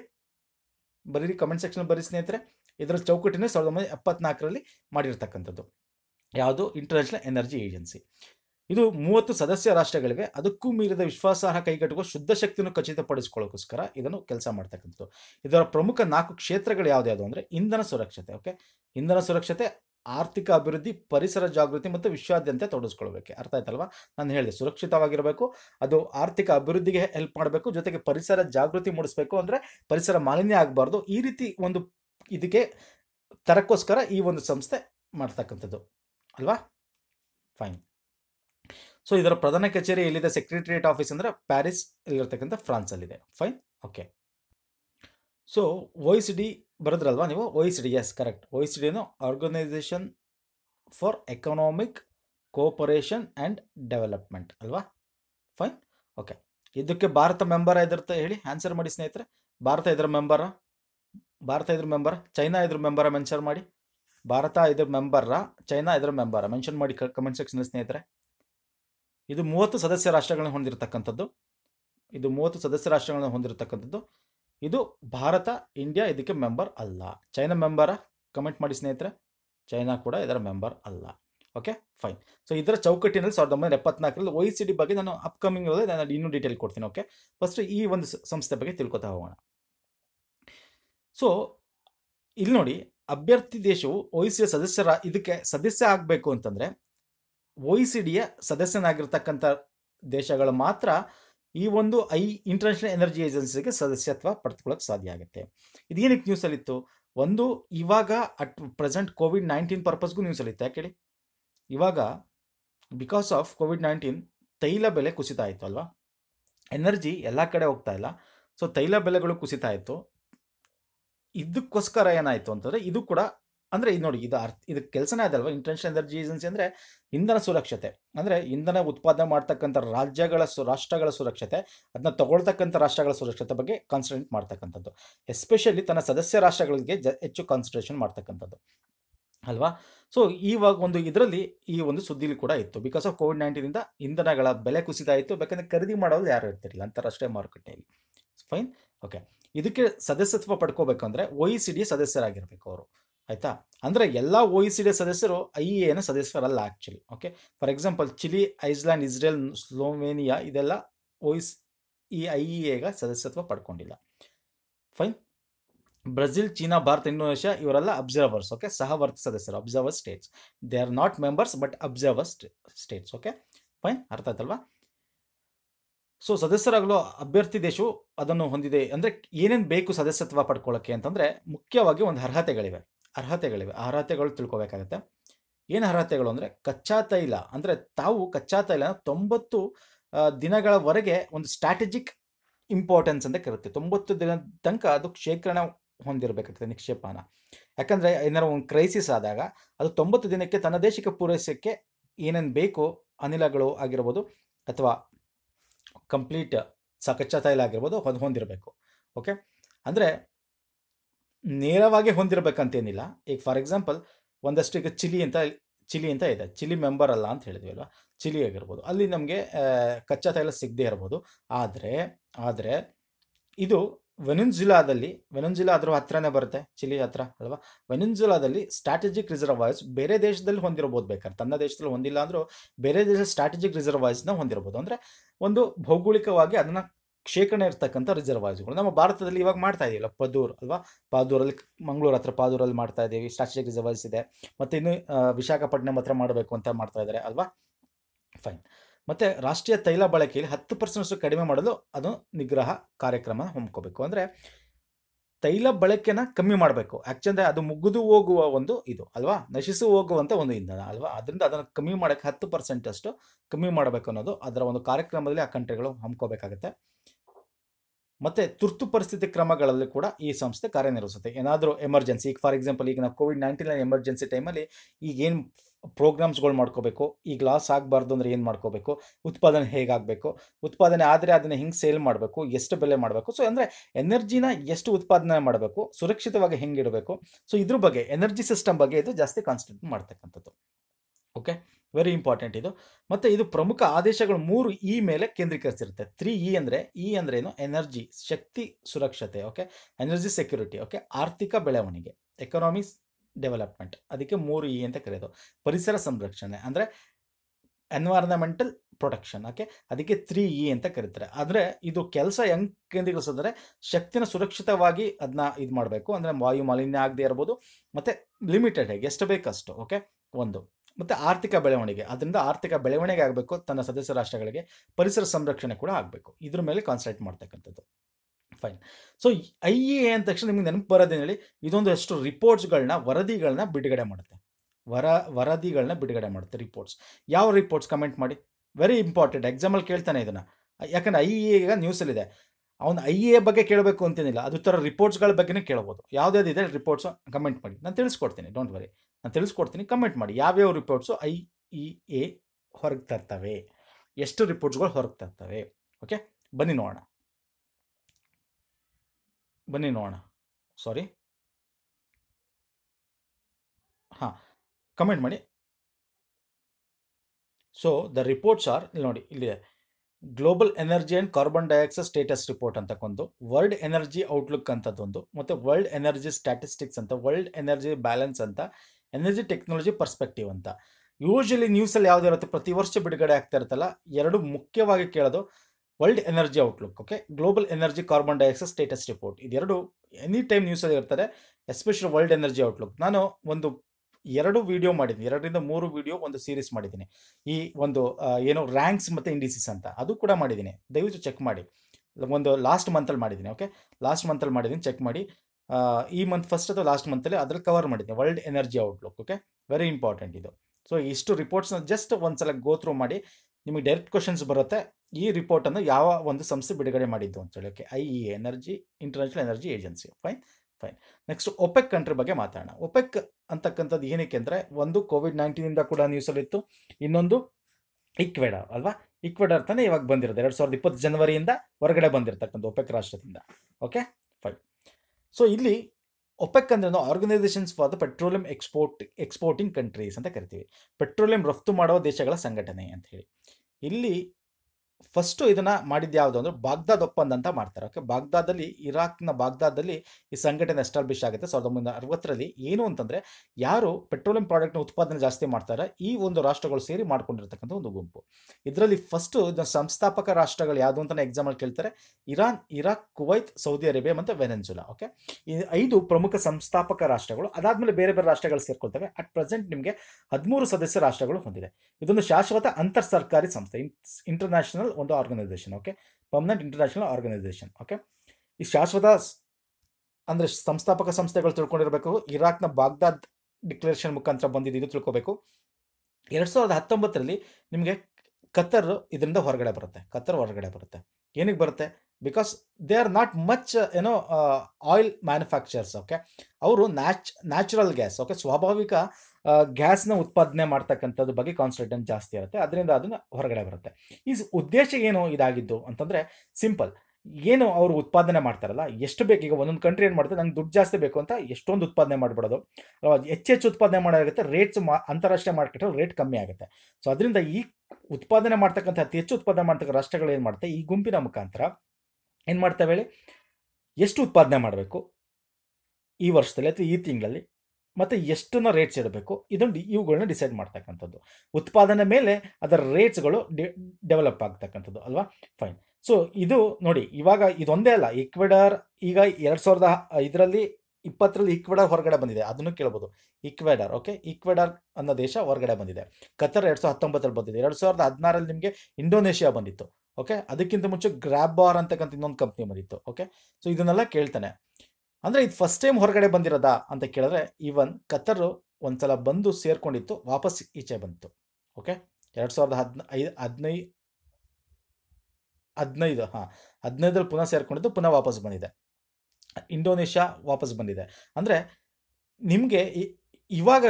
ಬರೀರಿ ಕಮೆಂಟ್ ಸೆಕ್ಷನ್ ಬರೀ ಸ್ನೇಹಿತರೆ ಇದರ ಚೌಕಟ್ಟಿನ ಸಾವಿರದ ಒಂಬೈನೂರ ಎಪ್ಪತ್ನಾಲ್ಕರಲ್ಲಿ ಮಾಡಿರ್ತಕ್ಕಂಥದ್ದು ಯಾವುದು ಇಂಟರ್ನ್ಯಾಷನಲ್ ಎನರ್ಜಿ ಏಜೆನ್ಸಿ ಇದು ಮೂವತ್ತು ಸದಸ್ಯ ರಾಷ್ಟ್ರಗಳಿಗೆ ಅದಕ್ಕೂ ಮೀರಿದ ವಿಶ್ವಾಸಾರ್ಹ ಕೈಗೆಟುಕುವ ಶುದ್ಧ ಶಕ್ತಿಯನ್ನು ಖಚಿತಪಡಿಸಿಕೊಳ್ಳೋಕ್ಕೋಸ್ಕರ ಇದನ್ನು ಕೆಲಸ ಮಾಡ್ತಕ್ಕಂಥದ್ದು ಇದರ ಪ್ರಮುಖ ನಾಲ್ಕು ಕ್ಷೇತ್ರಗಳು ಯಾವ್ದು ಅಂದರೆ ಇಂಧನ ಸುರಕ್ಷತೆ ಓಕೆ ಇಂಧನ ಸುರಕ್ಷತೆ ಆರ್ಥಿಕ ಅಭಿವೃದ್ಧಿ ಪರಿಸರ ಜಾಗೃತಿ ಮತ್ತು ವಿಶ್ವಾದ್ಯಂತ ತೊಡಗಿಸ್ಕೊಳ್ಬೇಕು ಅರ್ಥ ಆಯ್ತಲ್ವಾ ನಾನು ಹೇಳಿದೆ ಸುರಕ್ಷಿತವಾಗಿರಬೇಕು ಅದು ಆರ್ಥಿಕ ಅಭಿವೃದ್ಧಿಗೆ ಹೆಲ್ಪ್ ಮಾಡಬೇಕು ಜೊತೆಗೆ ಪರಿಸರ ಜಾಗೃತಿ ಮೂಡಿಸಬೇಕು ಅಂದರೆ ಪರಿಸರ ಮಾಲಿನ್ಯ ಆಗಬಾರ್ದು ಈ ರೀತಿ ಒಂದು ಇದಕ್ಕೆ ತರಕ್ಕೋಸ್ಕರ ಈ ಒಂದು ಸಂಸ್ಥೆ ಮಾಡ್ತಕ್ಕಂಥದ್ದು ಅಲ್ವಾ ಫೈನ್ ಸೊ ಇದರ ಪ್ರಧಾನ ಕಚೇರಿ ಎಲ್ಲಿದೆ ಸೆಕ್ರೆಟರಿಯೇಟ್ ಆಫೀಸ್ ಅಂದರೆ ಪ್ಯಾರಿಸ್ ಇಲ್ಲಿರ್ತಕ್ಕಂಥ ಫ್ರಾನ್ಸಲ್ಲಿದೆ fine okay so O C D ಬರೆದ್ರಲ್ವಾ ನೀವು O C D S correct O C ಡಿನು organisation for economic cooperation and development ಅಲ್ವಾ ಫೈನ್ ಓಕೆ ಇದಕ್ಕೆ ಭಾರತ ಮೆಂಬರ್ ಇದ್ರಂತ ಹೇಳಿ ಆನ್ಸರ್ ಮಾಡಿ ಸ್ನೇಹಿತರೆ ಭಾರತ ಇದ್ರ ಮೆಂಬರ ಭಾರತ ಇದ್ರ ಮೆಂಬರ ಚೈನಾ ಇದ್ರ ಮೆಂಬರ ಮೆನ್ಷನ್ ಮಾಡಿ ಭಾರತ ಇದ್ರ ಮೆಂಬರ ಚೈನಾ ಇದ್ರ ಮೆಂಬರ ಮೆನ್ಷನ್ ಮಾಡಿ ಕಮೆಂಟ್ ಸೆಕ್ಷನ್ ಸ್ನೇಹಿತರೆ ಇದು ಮೂವತ್ತು ಸದಸ್ಯ ರಾಷ್ಟ್ರಗಳನ್ನು ಹೊಂದಿರತಕ್ಕಂಥದ್ದು ಇದು ಮೂವತ್ತು ಸದಸ್ಯ ರಾಷ್ಟ್ರಗಳನ್ನು ಹೊಂದಿರತಕ್ಕಂಥದ್ದು ಇದು ಭಾರತ ಇಂಡಿಯಾ ಇದಕ್ಕೆ ಮೆಂಬರ್ ಅಲ್ಲ ಚೈನಾ ಮೆಂಬರ ಕಮೆಂಟ್ ಮಾಡಿ ಸ್ನೇಹಿತರೆ ಚೈನಾ ಕೂಡ ಇದರ ಮೆಂಬರ್ ಅಲ್ಲ ಓಕೆ ಫೈನ್ ಸೊ ಇದರ ಚೌಕಟ್ಟಿನಲ್ಲಿ ಸಾವಿರದ ಒಂಬೈನೂರ ಎಪ್ಪತ್ನಾಲ್ಕರಲ್ಲಿ ಒ ಸಿ ಡಿ ಬಗ್ಗೆ ನಾನು ಅಪ್ಕಮಿಂಗ್ ನಾನು ಇನ್ನೂ ಡೀಟೇಲ್ ಕೊಡ್ತೀನಿ ಓಕೆ ಫಸ್ಟ್ ಈ ಒಂದು ಸಂಸ್ಥೆ ಬಗ್ಗೆ ತಿಳ್ಕೊತಾ ಹೋಗೋಣ ಸೊ ಇಲ್ಲಿ ನೋಡಿ ಅಭ್ಯರ್ಥಿ ದೇಶವು ಒ ಸದಸ್ಯರ ಇದಕ್ಕೆ ಸದಸ್ಯ ಆಗಬೇಕು ಅಂತಂದರೆ ಒ ಸಿ ಡಿಯ ಸದಸ್ಯನಾಗಿರ್ತಕ್ಕಂಥ ದೇಶಗಳು ಮಾತ್ರ ಈ ಒಂದು ಐ ಇಂಟರ್ನ್ಯಾಷನಲ್ ಎನರ್ಜಿ ಏಜೆನ್ಸಿಗೆ ಸದಸ್ಯತ್ವ ಪಡೆದುಕೊಳ್ಳೋಕೆ ಸಾಧ್ಯ ಆಗುತ್ತೆ ಇದೇನಕ್ಕೆ ನ್ಯೂಸಲ್ಲಿತ್ತು ಒಂದು ಇವಾಗ ಅಟ್ ಪ್ರೆಸೆಂಟ್ ಕೋವಿಡ್ ನೈನ್ಟೀನ್ ಪರ್ಪಸ್ಗೂ ನ್ಯೂಸಲ್ಲಿತ್ತು ಯಾಕೆ ಹೇಳಿ ಇವಾಗ ಬಿಕಾಸ್ ಆಫ್ ಕೋವಿಡ್ ನೈನ್ಟೀನ್ ತೈಲ ಬೆಲೆ ಕುಸಿತ ಆಯಿತು ಅಲ್ವಾ ಎನರ್ಜಿ ಎಲ್ಲ ಕಡೆ ಹೋಗ್ತಾ ಇಲ್ಲ ಸೊ ತೈಲ ಬೆಲೆಗಳು ಕುಸಿತ ಆಯಿತು ಇದಕ್ಕೋಸ್ಕರ ಏನಾಯಿತು ಅಂತಂದರೆ ಇದು ಕೂಡ ಅಂದರೆ ಇದು ನೋಡಿ ಇದು ಅರ್ಥ ಇದಕ್ಕೆ ಕೆಲಸನೇ ಅದಲ್ವ ಇಂಟರ್ನ್ಯಾಷನಲ್ ಎನರ್ಜಿ ಏಜೆನ್ಸಿ ಅಂದರೆ ಇಂಧನ ಸುರಕ್ಷತೆ ಅಂದರೆ ಇಂಧನ ಉತ್ಪಾದನೆ ಮಾಡ್ತಕ್ಕಂಥ ರಾಜ್ಯಗಳ ಸು ರಾಷ್ಟ್ರಗಳ ಸುರಕ್ಷತೆ ಅದನ್ನ ತಗೊಳ್ತಕ್ಕಂಥ ರಾಷ್ಟ್ರಗಳ ಸುರಕ್ಷತೆ ಬಗ್ಗೆ ಕಾನ್ಸಂಟ್ರೇಟ್ ಮಾಡ್ತಕ್ಕಂಥದ್ದು ಎಸ್ಪೆಷಲಿ ತನ್ನ ಸದಸ್ಯ ರಾಷ್ಟ್ರಗಳಿಗೆ ಜ ಹೆಚ್ಚು ಕಾನ್ಸಂಟ್ರೇಷನ್ ಮಾಡ್ತಕ್ಕಂಥದ್ದು ಅಲ್ವಾ ಸೊ ಇವಾಗ ಒಂದು ಇದರಲ್ಲಿ ಈ ಒಂದು ಸುದ್ದಿಲಿ ಕೂಡ ಇತ್ತು ಬಿಕಾಸ್ ಆಫ್ ಕೋವಿಡ್ ಇಂದ ಇಂಧನಗಳ ಬೆಲೆ ಕುಸಿತ ಇತ್ತು ಬೇಕಂದ್ರೆ ಖರೀದಿ ಮಾಡೋದು ಯಾರು ಇರ್ತಿರಲಿಲ್ಲ ಅಂತಾರಾಷ್ಟ್ರೀಯ ಮಾರುಕಟ್ಟೆಯಲ್ಲಿ ಫೈನ್ ಓಕೆ ಇದಕ್ಕೆ ಸದಸ್ಯತ್ವ ಪಡ್ಕೋಬೇಕಂದ್ರೆ ಒ ಇ ಸಿ ಡಿ ಸದಸ್ಯರಾಗಿರ್ಬೇಕು ಅವರು ಆಯ್ತಾ ಅಂದರೆ ಎಲ್ಲ O E e C D ಸದಸ್ಯರು ಐ ಇ ಎನ ಸದಸ್ಯರಲ್ಲ actually okay for example Chile Iceland Israel Slovenia ಇದೆಲ್ಲ ಒ e ಈ ಐ ಇ ಎಗ ಸದಸ್ಯತ್ವ ಪಡ್ಕೊಂಡಿಲ್ಲ ಫೈನ್ ಬ್ರೆಜಿಲ್ ಚೀನಾ ಭಾರತ ಇಂಡೋನೇಷ್ಯಾ ಇವರೆಲ್ಲ ಅಬ್ಸರ್ವರ್ಸ್ ಓಕೆ ಸಹವರ್ತಿ ಸದಸ್ಯರು observer states they are not members but observer states okay fine ಅರ್ಥ ಆಯ್ತಲ್ವಾ ಸೊ ಸದಸ್ಯರಾಗಲು ಅಭ್ಯರ್ಥಿ ದೇಶವು ಅದನ್ನು ಹೊಂದಿದೆ ಅಂದರೆ ಏನೇನು ಬೇಕು ಸದಸ್ಯತ್ವ ಪಡ್ಕೊಳ್ಳೋಕ್ಕೆ ಅಂತಂದರೆ ಮುಖ್ಯವಾಗಿ ಒಂದು ಅರ್ಹತೆಗಳಿವೆ ಅರ್ಹತೆಗಳಿವೆ ಅರ್ಹತೆಗಳು ತಿಳ್ಕೊಬೇಕಾಗತ್ತೆ ಏನು ಅರ್ಹತೆಗಳು ಅಂದರೆ ಕಚ್ಚಾ ತೈಲ ಅಂದರೆ ತಾವು ಕಚ್ಚಾ ತೈಲ ತೊಂಬತ್ತು ದಿನಗಳವರೆಗೆ ಒಂದು ಸ್ಟ್ರಾಟಜಿಕ್ ಇಂಪಾರ್ಟೆನ್ಸ್ ಅಂತ ಕರುತ್ತೆ ತೊಂಬತ್ತು ದಿನ ತನಕ ಅದು ಶೇಖರಣೆ ಹೊಂದಿರಬೇಕಾಗ್ತದೆ ನಿಕ್ಷೇಪನ ಯಾಕಂದರೆ ಏನಾರು ಒಂದು ಕ್ರೈಸಿಸ್ ಆದಾಗ ಅದು ತೊಂಬತ್ತು ದಿನಕ್ಕೆ ತನ್ನ ದೇಶಕ್ಕೆ ಪೂರೈಸೋಕ್ಕೆ ಏನೇನು ಬೇಕು ಅನಿಲಗಳು ಆಗಿರ್ಬೋದು ಅಥವಾ ಕಂಪ್ಲೀಟ್ ಸ ಕಚ್ಚಾ ತೈಲ ಆಗಿರ್ಬೋದು ಅದು ಹೊಂದಿರಬೇಕು ಓಕೆ ಅಂದರೆ ನೇರವಾಗಿ ಹೊಂದಿರಬೇಕಂತೇನಿಲ್ಲ ಈಗ ಫಾರ್ ಎಕ್ಸಾಂಪಲ್ ಒಂದಷ್ಟು ಈಗ ಚಿಲಿ ಅಂತ ಚಿಲಿ ಅಂತ ಇದೆ ಚಿಲಿ ಮೆಂಬರ್ ಅಲ್ಲ ಅಂತ ಹೇಳಿದ್ವಿ ಅಲ್ವಾ ಚಿಲಿ ಆಗಿರ್ಬೋದು ಅಲ್ಲಿ ನಮಗೆ ಕಚ್ಚಾ ತೈಲ ಸಿಗದೇ ಇರ್ಬೋದು ಆದರೆ ಆದರೆ ಇದು ಜಿಲ್ಲಾದಲ್ಲಿ ವೆನುನ್ಜುಲಾದಲ್ಲಿ ಜಿಲ್ಲಾ ಅದ್ರ ಹತ್ರನೇ ಬರುತ್ತೆ ಚಿಲಿ ಹತ್ರ ಅಲ್ವಾ ಜಿಲ್ಲಾದಲ್ಲಿ ಸ್ಟ್ರಾಟಜಿಕ್ ರಿಸರ್ವಾಯ್ಸ್ ಬೇರೆ ದೇಶದಲ್ಲಿ ಹೊಂದಿರ್ಬೋದು ಬೇಕಾದ್ರೆ ತನ್ನ ದೇಶದಲ್ಲಿ ಹೊಂದಿಲ್ಲ ಅಂದರೂ ಬೇರೆ ದೇಶದ ಸ್ಟ್ರಾಟಜಿಕ್ ರಿಸರ್ವಾಯ್ಸ್ನ ಹೊಂದಿರ್ಬೋದು ಅಂದರೆ ಒಂದು ಭೌಗೋಳಿಕವಾಗಿ ಅದನ್ನು ಕ್ಷೇಕರಣ ಇರ್ತಕ್ಕಂಥ ರಿಸರ್ವಾಯ್ಸ್ಗಳು ನಮ್ಮ ಭಾರತದಲ್ಲಿ ಇವಾಗ ಮಾಡ್ತಾ ಇದೆಯಲ್ಲ ಪದೂರ್ ಅಲ್ವಾ ಪಾದೂರಲ್ಲಿ ಮಂಗಳೂರು ಹತ್ರ ಪಾದೂರಲ್ಲಿ ಮಾಡ್ತಾ ಇದ್ದೀವಿ ಸ್ಟ್ರಾಟಜಿಕ್ ರಿಸರ್ವಾಯ್ಸ್ ಇದೆ ಮತ್ತೆ ಇನ್ನು ವಿಶಾಖಪಟ್ಟಣಂ ಹತ್ರ ಮಾಡಬೇಕು ಅಂತ ಮಾಡ್ತಾ ಇದ್ದಾರೆ ಅಲ್ವಾ ಫೈನ್ ಮತ್ತು ರಾಷ್ಟ್ರೀಯ ತೈಲ ಬಳಕೆಯಲ್ಲಿ ಹತ್ತು ಪರ್ಸೆಂಟ್ಸು ಕಡಿಮೆ ಮಾಡಲು ಅದು ನಿಗ್ರಹ ಕಾರ್ಯಕ್ರಮ ಹೊಮ್ಕೋಬೇಕು ಅಂದರೆ ತೈಲ ಬಳಕೆನ ಕಮ್ಮಿ ಮಾಡಬೇಕು ಯಾಕೆಂದರೆ ಅದು ಮುಗಿದು ಹೋಗುವ ಒಂದು ಇದು ಅಲ್ವಾ ನಶಿಸು ಹೋಗುವಂಥ ಒಂದು ಇಂಧನ ಅಲ್ವಾ ಅದರಿಂದ ಅದನ್ನು ಕಮ್ಮಿ ಮಾಡೋಕ್ಕೆ ಹತ್ತು ಪರ್ಸೆಂಟಷ್ಟು ಕಮ್ಮಿ ಮಾಡಬೇಕು ಅನ್ನೋದು ಅದರ ಒಂದು ಕಾರ್ಯಕ್ರಮದಲ್ಲಿ ಆ ಕಂಟ್ರಿಗಳು ಹಮ್ಕೋಬೇಕಾಗುತ್ತೆ ಮತ್ತು ತುರ್ತು ಪರಿಸ್ಥಿತಿ ಕ್ರಮಗಳಲ್ಲಿ ಕೂಡ ಈ ಸಂಸ್ಥೆ ಕಾರ್ಯನಿರ್ವಹಿಸುತ್ತೆ ಏನಾದರೂ ಎಮರ್ಜೆನ್ಸಿ ಈಗ ಫಾರ್ ಎಕ್ಸಾಂಪಲ್ ಈಗ ನಾವು ಕೋವಿಡ್ ನೈನ್ಟೀನ್ ಎಮರ್ಜೆನ್ಸಿ ಟೈಮಲ್ಲಿ ಈಗೇನು ಪ್ರೋಗ್ರಾಮ್ಸ್ಗಳು ಮಾಡ್ಕೋಬೇಕು ಈಗ ಲಾಸ್ ಆಗಬಾರ್ದು ಅಂದರೆ ಏನು ಮಾಡ್ಕೋಬೇಕು ಉತ್ಪಾದನೆ ಹೇಗಾಗಬೇಕು ಉತ್ಪಾದನೆ ಆದರೆ ಅದನ್ನು ಹೆಂಗೆ ಸೇಲ್ ಮಾಡಬೇಕು ಎಷ್ಟು ಬೆಲೆ ಮಾಡಬೇಕು ಸೊ ಅಂದರೆ ಎನರ್ಜಿನ ಎಷ್ಟು ಉತ್ಪಾದನೆ ಮಾಡಬೇಕು ಸುರಕ್ಷಿತವಾಗಿ ಹೆಂಗೆ ಇಡಬೇಕು ಸೊ ಇದ್ರ ಬಗ್ಗೆ ಎನರ್ಜಿ ಸಿಸ್ಟಮ್ ಬಗ್ಗೆ ಇದು ಜಾಸ್ತಿ ಕಾನ್ಸಂಟ್ರೇಟ್ ಮಾಡ್ತಕ್ಕಂಥದ್ದು ಓಕೆ ವೆರಿ ಇಂಪಾರ್ಟೆಂಟ್ ಇದು ಮತ್ತು ಇದು ಪ್ರಮುಖ ಆದೇಶಗಳು ಮೂರು ಇ ಮೇಲೆ ಕೇಂದ್ರೀಕರಿಸಿರುತ್ತೆ ತ್ರೀ ಇ e ಅಂದರೆ ಇ e ಅಂದರೆ ಏನು ಎನರ್ಜಿ ಶಕ್ತಿ ಸುರಕ್ಷತೆ ಓಕೆ ಎನರ್ಜಿ ಸೆಕ್ಯೂರಿಟಿ ಓಕೆ ಆರ್ಥಿಕ ಬೆಳವಣಿಗೆ ಎಕನಾಮಿಕ್ಸ್ ಡೆವಲಪ್ಮೆಂಟ್ ಅದಕ್ಕೆ ಮೂರು ಇ ಅಂತ ಕರೆಯೋದು ಪರಿಸರ ಸಂರಕ್ಷಣೆ ಅಂದರೆ ಎನ್ವೈರನ್ಮೆಂಟಲ್ ಪ್ರೊಟೆಕ್ಷನ್ ಓಕೆ ಅದಕ್ಕೆ ತ್ರೀ ಇ e ಅಂತ ಕರೀತಾರೆ ಆದರೆ ಇದು ಕೆಲಸ ಹೆಂಗ್ ಕೇಂದ್ರೀಕರಿಸಿದ್ರೆ ಶಕ್ತಿನ ಸುರಕ್ಷಿತವಾಗಿ ಅದನ್ನ ಇದು ಮಾಡಬೇಕು ಅಂದರೆ ವಾಯು ಮಾಲಿನ್ಯ ಆಗದೆ ಇರ್ಬೋದು ಮತ್ತು ಲಿಮಿಟೆಡ್ ಹೇಗೆ ಎಷ್ಟು ಬೇಕಷ್ಟು ಓಕೆ ಒಂದು ಮತ್ತು ಆರ್ಥಿಕ ಬೆಳವಣಿಗೆ ಅದರಿಂದ ಆರ್ಥಿಕ ಬೆಳವಣಿಗೆ ಆಗಬೇಕು ತನ್ನ ಸದಸ್ಯ ರಾಷ್ಟ್ರಗಳಿಗೆ ಪರಿಸರ ಸಂರಕ್ಷಣೆ ಕೂಡ ಆಗಬೇಕು ಇದ್ರ ಮೇಲೆ ಕಾನ್ಸಂಟ್ರೇಟ್ ಮಾಡ್ತಕ್ಕಂಥದ್ದು ಫೈನ್ ಸೊ ಐ ಎ ಅಂದ ತಕ್ಷಣ ನಿಮಗೆ ನೆನಪು ಬರೋದೇನು ಹೇಳಿ ಇದೊಂದು ಎಷ್ಟು ರಿಪೋರ್ಟ್ಸ್ಗಳನ್ನ ವರದಿಗಳನ್ನ ಬಿಡುಗಡೆ ಮಾಡುತ್ತೆ ವರ ವರದಿಗಳನ್ನ ಬಿಡುಗಡೆ ಮಾಡುತ್ತೆ ರಿಪೋರ್ಟ್ಸ್ ಯಾವ ರಿಪೋರ್ಟ್ಸ್ ಕಮೆಂಟ್ ಮಾಡಿ ವೆರಿ ಇಂಪಾರ್ಟೆಂಟ್ ಎಕ್ಸಾಂಪಲ್ ಕೇಳ್ತಾನೆ ಇದನ್ನು ಯಾಕಂದರೆ ಐ e ಈಗ ನ್ಯೂಸಲ್ಲಿದೆ ಅವನ ಐ ಎ ಬಗ್ಗೆ ಕೇಳಬೇಕು ಅಂತೇನಿಲ್ಲ ಅದು ಥರ ರಿಪೋರ್ಟ್ಸ್ಗಳ ಬಗ್ಗೆನೇ ಕೇಳ್ಬೋದು ಇದೆ ರಿಪೋರ್ಟ್ಸ್ ಕಮೆಂಟ್ ಮಾಡಿ ನಾನು ತಿಳಿಸ್ಕೊಡ್ತೀನಿ ಡೋಂಟ್ ವರಿ ನಾನು ತಿಳಿಸ್ಕೊಡ್ತೀನಿ ಕಮೆಂಟ್ ಮಾಡಿ ಯಾವ್ಯಾವ reports I E e A ಹೊರಗೆ ತರ್ತವೆ ಎಷ್ಟು ರಿಪೋರ್ಟ್ಸ್ಗಳು ಹೊರಗೆ ತರ್ತವೆ ಓಕೆ ಬನ್ನಿ ನೋಡೋಣ ಬನ್ನಿ ನೋಡೋಣ ಸಾರಿ ಹಾಂ ಕಮೆಂಟ್ ಮಾಡಿ ಸೊ ದ ರಿಪೋರ್ಟ್ಸ್ ಆರ್ ಇಲ್ಲಿ ನೋಡಿ ಇಲ್ಲಿದೆ Global Energy and Carbon Dioxide Status Report ಅಂತಕ್ಕೊಂದು ವರ್ಲ್ಡ್ ಎನರ್ಜಿ ಔಟ್ಲುಕ್ ಅಂತದೊಂದು ಮತ್ತು ವರ್ಲ್ಡ್ ಎನರ್ಜಿ ಸ್ಟ್ಯಾಟಿಸ್ಟಿಕ್ಸ್ ಅಂತ ವರ್ಲ್ಡ್ ಎನರ್ಜಿ ಬ್ಯಾಲೆನ್ಸ್ ಅಂತ ಎನರ್ಜಿ ಟೆಕ್ನಾಲಜಿ ಪರ್ಸ್ಪೆಕ್ಟಿವ್ ಅಂತ ಯೂಶಲಿ ನ್ಯೂಸಲ್ಲಿ ಯಾವುದಿರುತ್ತೆ ಪ್ರತಿ ವರ್ಷ ಬಿಡುಗಡೆ ಆಗ್ತಾ ಇರುತ್ತಲ್ಲ ಎರಡು ಮುಖ್ಯವಾಗಿ ಕೇಳೋದು World Energy Outlook okay Global Energy Carbon Dioxide Status Report ಇದೆರಡು ಎನಿ ಟೈಮ್ ನ್ಯೂಸಲ್ಲಿ ಇರ್ತಾರೆ ಎಸ್ಪೆಷಲಿ ವರ್ಲ್ಡ್ ಎನರ್ಜಿ ಔಟ್ಲುಕ್ ನಾನು ಒಂದು ಎರಡು ವಿಡಿಯೋ ಮಾಡಿದ್ದೀನಿ ಎರಡರಿಂದ ಮೂರು ವಿಡಿಯೋ ಒಂದು ಸೀರೀಸ್ ಮಾಡಿದ್ದೀನಿ ಈ ಒಂದು ಏನು ರ್ಯಾಂಕ್ಸ್ ಮತ್ತು ಇಂಡಿಸಿಸ್ ಅಂತ ಅದು ಕೂಡ ಮಾಡಿದ್ದೀನಿ ದಯವಿಟ್ಟು ಚೆಕ್ ಮಾಡಿ ಒಂದು ಲಾಸ್ಟ್ ಮಂತಲ್ಲಿ ಮಾಡಿದ್ದೀನಿ ಓಕೆ ಲಾಸ್ಟ್ ಮಂತಲ್ಲಿ ಮಾಡಿದ್ದೀನಿ ಚೆಕ್ ಮಾಡಿ ಈ ಮಂತ್ ಫಸ್ಟ್ ಅಥವಾ ಲಾಸ್ಟ್ ಮಂತಲ್ಲಿ ಅದ್ರಲ್ಲಿ ಕವರ್ ಮಾಡಿದ್ದೀನಿ World Energy Outlook okay very important ಇದು ಸೊ ಇಷ್ಟು ರಿಪೋರ್ಟ್ಸ್ನ ಜಸ್ಟ್ ಒಂದು ಸಲ ಥ್ರೂ ಮಾಡಿ ನಿಮಗೆ ಡೈರೆಕ್ಟ್ ಕ್ವಶನ್ಸ್ ಬರುತ್ತೆ ಈ ರಿಪೋರ್ಟನ್ನು ಯಾವ ಒಂದು ಸಂಸ್ಥೆ ಬಿಡುಗಡೆ ಮಾಡಿದ್ದು ಅಂತ okay I E energy International Energy Agency fine fine next OPEC country ಬಗ್ಗೆ ಮಾತಾಡೋಣ ಒಪೆಕ್ ಅಂತಕ್ಕಂಥದ್ದು ಏನಕ್ಕೆ ಅಂದರೆ ಒಂದು ಕೋವಿಡ್ ನೈನ್ಟೀನಿಂದ ಕೂಡ ನ್ಯೂಸಲ್ಲಿತ್ತು ಇನ್ನೊಂದು ಇಕ್ವೆಡ ಅಲ್ವಾ ಇಕ್ವೆಡರ್ ತಾನೇ ಇವಾಗ ಬಂದಿರೋದು ಎರಡು ಸಾವಿರದ ಇಪ್ಪತ್ತು ಜನವರಿಯಿಂದ ಹೊರಗಡೆ ಬಂದಿರತಕ್ಕಂಥ ಒಪೆಕ್ ರಾಷ್ಟ್ರದಿಂದ ಓಕೆ ಫೈನ್ ಸೊ ಇಲ್ಲಿ ಒಪೆಕ್ ಅಂದ್ರೆ organisations for the petroleum export exporting countries ಅಂತ ಕರಿತೀವಿ ಪೆಟ್ರೋಲಿಯಂ ರಫ್ತು ಮಾಡುವ ದೇಶಗಳ ಸಂಘಟನೆ ಅಂತ ಹೇಳಿ ಇಲ್ಲಿ ಫಸ್ಟು ಇದನ್ನು ಮಾಡಿದ್ದು ಯಾವುದು ಅಂದರೆ ಬಾಗ್ದಾದ್ ಒಪ್ಪಂದ ಅಂತ ಮಾಡ್ತಾರೆ ಓಕೆ ಬಾಗ್ದಾದಲ್ಲಿ ಇರಾಕ್ನ ಬಾಗ್ದಾದಲ್ಲಿ ಈ ಸಂಘಟನೆ ಎಸ್ಟಾಬ್ಲಿಷ್ ಆಗುತ್ತೆ ಸಾವಿರದ ಒಂಬೈನೂರ ಅರವತ್ತರಲ್ಲಿ ಏನು ಅಂತಂದರೆ ಯಾರು ಪೆಟ್ರೋಲಿಯಂ ಪ್ರಾಡಕ್ಟ್ನ ಉತ್ಪಾದನೆ ಜಾಸ್ತಿ ಮಾಡ್ತಾರೆ ಈ ಒಂದು ರಾಷ್ಟ್ರಗಳು ಸೇರಿ ಮಾಡ್ಕೊಂಡಿರ್ತಕ್ಕಂಥ ಒಂದು ಗುಂಪು ಇದರಲ್ಲಿ ಫಸ್ಟು ಇದನ್ನ ಸಂಸ್ಥಾಪಕ ರಾಷ್ಟ್ರಗಳು ಯಾವುದು ಅಂತ ಎಕ್ಸಾಂಪಲ್ ಕೇಳ್ತಾರೆ Iran Iraq Kuwait Saudi Arabia ಮತ್ತು ವೆನೆನ್ಸುಲಾ ಓಕೆ ಈ ಐದು ಪ್ರಮುಖ ಸಂಸ್ಥಾಪಕ ರಾಷ್ಟ್ರಗಳು ಅದಾದಮೇಲೆ ಬೇರೆ ಬೇರೆ ರಾಷ್ಟ್ರಗಳು ಸೇರ್ಕೊಳ್ತವೆ ಅಟ್ ಪ್ರೆಸೆಂಟ್ ನಿಮಗೆ ಹದಿಮೂರು ಸದಸ್ಯ ರಾಷ್ಟ್ರಗಳು ಹೊಂದಿದೆ ಇದೊಂದು ಶಾಶ್ವತ ಅಂತರ್ ಸರ್ಕಾರಿ ಸಂಸ್ಥೆ ಇಂಟರ್ನ್ಯಾಷನಲ್ ಇಂಟರ್ನ್ಯಾಷನಲ್ ಒಂದು organisation okay permanent international organisation okay ಈ ಶಾಶ್ವತ ಅಂದರೆ ಸಂಸ್ಥಾಪಕ ಸಂಸ್ಥೆಗಳು ತಿಳ್ಕೊಂಡಿರಬೇಕು ಇರಾಕ್ನ ಬಾಗ್ದಾದ್ ಡಿಕ್ಲರೇಷನ್ ಮುಖಾಂತರ ಬಂದಿದ್ದು ಇದು ತಿಳ್ಕೋಬೇಕು ಎರಡು ಸಾವಿರದ ಹತ್ತೊಂಬತ್ತರಲ್ಲಿ ನಿಮಗೆ ಕತ್ತರ್ ಇದರಿಂದ ಹೊರಗಡೆ ಬರುತ್ತೆ ಕತ್ತರ್ ಹೊರಗಡೆ ಬರುತ್ತೆ ಏನಕ್ಕೆ ಬರುತ್ತೆ because they are not much ಏನೋ ಆಯಿಲ್ ಮ್ಯಾನುಫ್ಯಾಕ್ಚರ್ಸ್ ಓಕೆ ಅವರು ನ್ಯಾಚ್ ನ್ಯಾಚುರಲ್ ಗ್ಯಾಸ್ ಓಕೆ ಸ್ವಾಭಾವಿಕ ಗ್ಯಾಸ್ನ ಉತ್ಪಾದನೆ ಮಾಡ್ತಕ್ಕಂಥದ್ದು ಬಗ್ಗೆ ಕಾನ್ಸಂಟ್ರೇಷನ್ ಜಾಸ್ತಿ ಇರುತ್ತೆ ಅದರಿಂದ ಅದನ್ನು ಹೊರಗಡೆ ಬರುತ್ತೆ ಈ ಉದ್ದೇಶ ಏನು ಇದಾಗಿದ್ದು ಅಂತಂದರೆ ಸಿಂಪಲ್ ಏನು ಅವರು ಉತ್ಪಾದನೆ ಮಾಡ್ತಾರಲ್ಲ ಎಷ್ಟು ಬೇಕು ಈಗ ಒಂದೊಂದು ಕಂಟ್ರಿ ಏನು ಮಾಡ್ತಾರೆ ನಂಗೆ ದುಡ್ಡು ಜಾಸ್ತಿ ಬೇಕು ಅಂತ ಎಷ್ಟೊಂದು ಉತ್ಪಾದನೆ ಮಾಡಿಬಿಡೋದು ಹೆಚ್ಚು ಹೆಚ್ಚು ಉತ್ಪಾದನೆ ಮಾಡೋದಾಗುತ್ತೆ ರೇಟ್ಸ್ ಮಾ ಅಂತಾರಾಷ್ಟ್ರೀಯ ಮಾರ್ಕೆಟಲ್ಲಿ ರೇಟ್ ಕಮ್ಮಿ ಆಗುತ್ತೆ ಸೊ ಅದರಿಂದ ಈ ಉತ್ಪಾದನೆ ಮಾಡ್ತಕ್ಕಂಥ ಅತಿ ಹೆಚ್ಚು ಉತ್ಪಾದನೆ ಮಾಡ್ತಕ್ಕಂಥ ರಾಷ್ಟ್ರಗಳು ಏನು ಮಾಡುತ್ತೆ ಈ ಗುಂಪಿನ ಮುಖಾಂತರ ಏನು ಮಾಡ್ತಾವೆ ಹೇಳಿ ಎಷ್ಟು ಉತ್ಪಾದನೆ ಮಾಡಬೇಕು ಈ ವರ್ಷದಲ್ಲಿ ಅಥವಾ ಈ ತಿಂಗಳಲ್ಲಿ ಮತ್ತು ಎಷ್ಟನ್ನ ರೇಟ್ಸ್ ಇರಬೇಕು ಇದೊಂದು ಇವುಗಳನ್ನ ಡಿಸೈಡ್ ಮಾಡ್ತಕ್ಕಂಥದ್ದು ಉತ್ಪಾದನೆ ಮೇಲೆ ಅದರ ರೇಟ್ಸ್ಗಳು ಡೆವಲಪ್ ಆಗ್ತಕ್ಕಂಥದ್ದು ಅಲ್ವಾ ಫೈನ್ ಸೊ ಇದು ನೋಡಿ ಇವಾಗ ಇದೊಂದೇ ಅಲ್ಲ ಇಕ್ವೆಡರ್ ಈಗ ಎರಡು ಸಾವಿರದ ಇದರಲ್ಲಿ ಇಪ್ಪತ್ತರಲ್ಲಿ ಇಕ್ವೆಡರ್ ಹೊರಗಡೆ ಬಂದಿದೆ ಅದನ್ನು ಕೇಳ್ಬೋದು ಇಕ್ವೆಡರ್ ಓಕೆ ಇಕ್ವೆಡರ್ ಅನ್ನೋ ದೇಶ ಹೊರಗಡೆ ಬಂದಿದೆ ಕತರ್ ಎರಡು ಸಾವಿರದ ಹತ್ತೊಂಬತ್ತರಲ್ಲಿ ಬಂದಿದೆ ಎರಡು ಸಾವಿರದ ಹದಿನಾರಲ್ಲಿ ನಿಮಗೆ ಇಂಡೋನೇಷ್ಯಾ ಬಂದಿತ್ತು ಓಕೆ ಅದಕ್ಕಿಂತ ಮುಂಚೆ ಗ್ರಾಬ್ ಬಾರ್ ಅಂತಕ್ಕಂಥ ಇನ್ನೊಂದು ಕಂಪ್ನಿ ಬಂದಿತ್ತು ಓಕೆ ಸೊ ಇದನ್ನೆಲ್ಲ ಕೇಳ್ತಾನೆ ಅಂದರೆ ಇದು ಫಸ್ಟ್ ಟೈಮ್ ಹೊರಗಡೆ ಬಂದಿರೋದಾ ಅಂತ ಕೇಳಿದ್ರೆ ಈವನ್ ಕತ್ತರು ಒಂದ್ಸಲ ಬಂದು ಸೇರ್ಕೊಂಡಿತ್ತು ವಾಪಸ್ ಈಚೆ ಬಂತು ಓಕೆ ಎರಡು ಸಾವಿರದ ಹದಿನೈದು ಐದು ಹದಿನೈ ಹದಿನೈದು ಹಾಂ ಹದಿನೈದರಲ್ಲಿ ಪುನಃ ಸೇರ್ಕೊಂಡಿದ್ದು ಪುನಃ ವಾಪಸ್ ಬಂದಿದೆ ಇಂಡೋನೇಷ್ಯಾ ವಾಪಸ್ ಬಂದಿದೆ ಅಂದರೆ ನಿಮಗೆ ಇವಾಗ